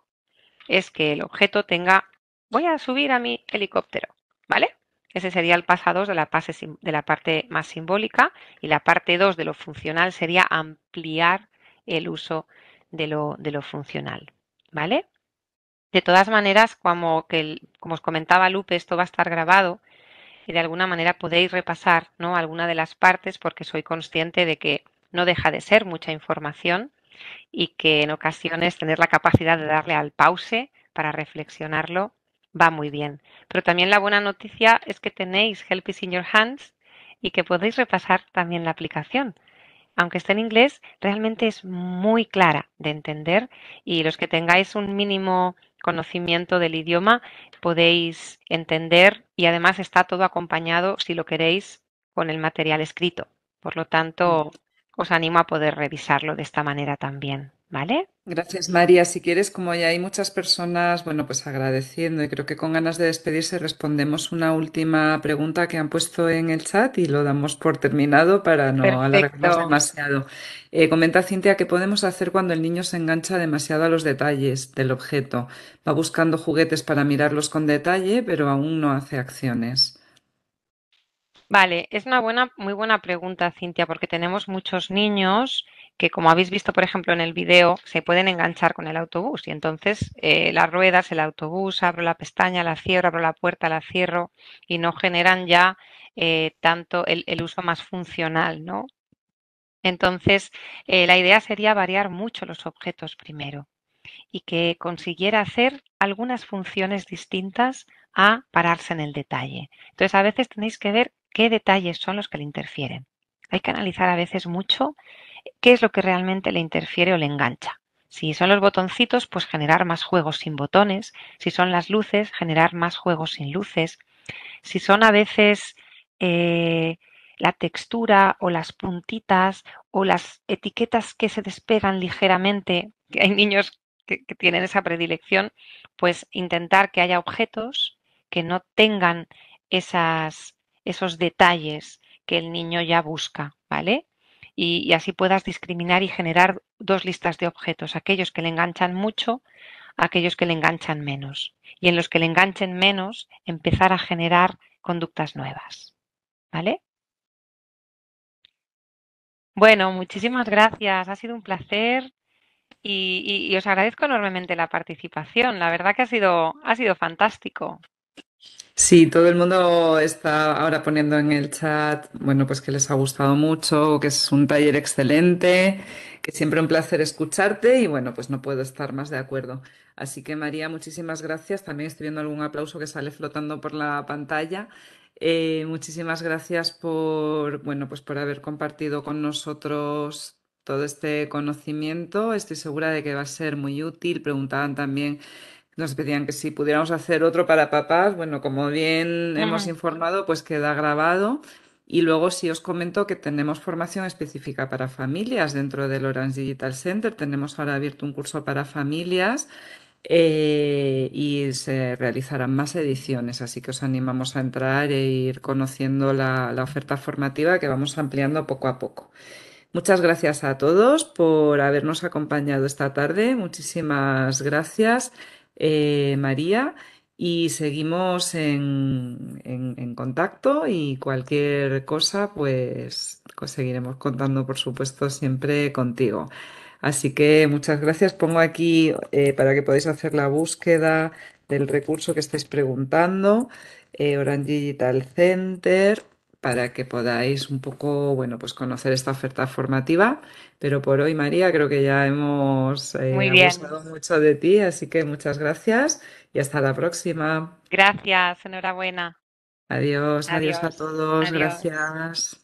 es que el objeto tenga, voy a subir a mi helicóptero, ¿vale? Ese sería el paso 2 de, la parte más simbólica y la parte 2 de lo funcional sería ampliar el uso de lo funcional, ¿vale? De todas maneras, como, que, como os comentaba Lupe, esto va a estar grabado y de alguna manera podéis repasar ¿no? alguna de las partes porque soy consciente de que no deja de ser mucha información y que en ocasiones tener la capacidad de darle al pause para reflexionarlo va muy bien. Pero también la buena noticia es que tenéis Help is in your hands y que podéis repasar también la aplicación. Aunque esté en inglés, realmente es muy clara de entender y los que tengáis un mínimo conocimiento del idioma, podéis entender y además está todo acompañado, si lo queréis, con el material escrito. Por lo tanto, os animo a poder revisarlo de esta manera también. Gracias, María. Si quieres, como ya hay muchas personas, bueno, pues agradeciendo y creo que con ganas de despedirse respondemos una última pregunta que han puesto en el chat y lo damos por terminado para no alargar demasiado. Eh, comenta Cintia, ¿qué podemos hacer cuando el niño se engancha demasiado a los detalles del objeto? Va buscando juguetes para mirarlos con detalle, pero aún no hace acciones. Vale, es una buena, muy buena pregunta, Cintia, porque tenemos muchos niños que como habéis visto, por ejemplo, en el video, se pueden enganchar con el autobús y entonces eh, las ruedas, el autobús, abro la pestaña, la cierro, abro la puerta, la cierro y no generan ya eh, tanto el, uso más funcional, ¿no? Entonces, eh, la idea sería variar mucho los objetos primero y que consiguiera hacer algunas funciones distintas a pararse en el detalle. Entonces, a veces tenéis que ver qué detalles son los que le interfieren. Hay que analizar a veces mucho qué es lo que realmente le interfiere o le engancha. Si son los botoncitos, pues generar más juegos sin botones. Si son las luces, generar más juegos sin luces. Si son a veces eh, la textura o las puntitas o las etiquetas que se despegan ligeramente, que hay niños que, tienen esa predilección, pues intentar que haya objetos que no tengan esos detalles que el niño ya busca, ¿vale? y, así puedas discriminar y generar dos listas de objetos, aquellos que le enganchan mucho, aquellos que le enganchan menos. Y en los que le enganchen menos, empezar a generar conductas nuevas. ¿Vale? Bueno, muchísimas gracias. Ha sido un placer y, os agradezco enormemente la participación. La verdad que ha sido, ha sido fantástico. Sí, todo el mundo está ahora poniendo en el chat, bueno, pues que les ha gustado mucho, que es un taller excelente, que siempre un placer escucharte y bueno, pues no puedo estar más de acuerdo. Así que María, muchísimas gracias. También estoy viendo algún aplauso que sale flotando por la pantalla. Eh, muchísimas gracias por, bueno, pues por haber compartido con nosotros todo este conocimiento. Estoy segura de que va a ser muy útil. Preguntaban también nos pedían que si pudiéramos hacer otro para papás, bueno, como bien hemos informado, pues queda grabado. Y luego sí os comento que tenemos formación específica para familias dentro del Orange Digital Center. Tenemos ahora abierto un curso para familias eh, y se realizarán más ediciones, así que os animamos a entrar e ir conociendo la, la oferta formativa que vamos ampliando poco a poco. Muchas gracias a todos por habernos acompañado esta tarde. Muchísimas gracias. Eh, María, y seguimos en, contacto y cualquier cosa, pues, conseguiremos pues seguiremos contando, por supuesto, siempre contigo. Así que muchas gracias. Pongo aquí eh, para que podáis hacer la búsqueda del recurso que estáis preguntando, eh, Orange Digital Center para que podáis un poco, bueno, pues conocer esta oferta formativa. Pero por hoy, María, creo que ya hemos eh, mucho de ti, así que muchas gracias y hasta la próxima. Gracias, enhorabuena. Adiós, adiós, a todos, gracias.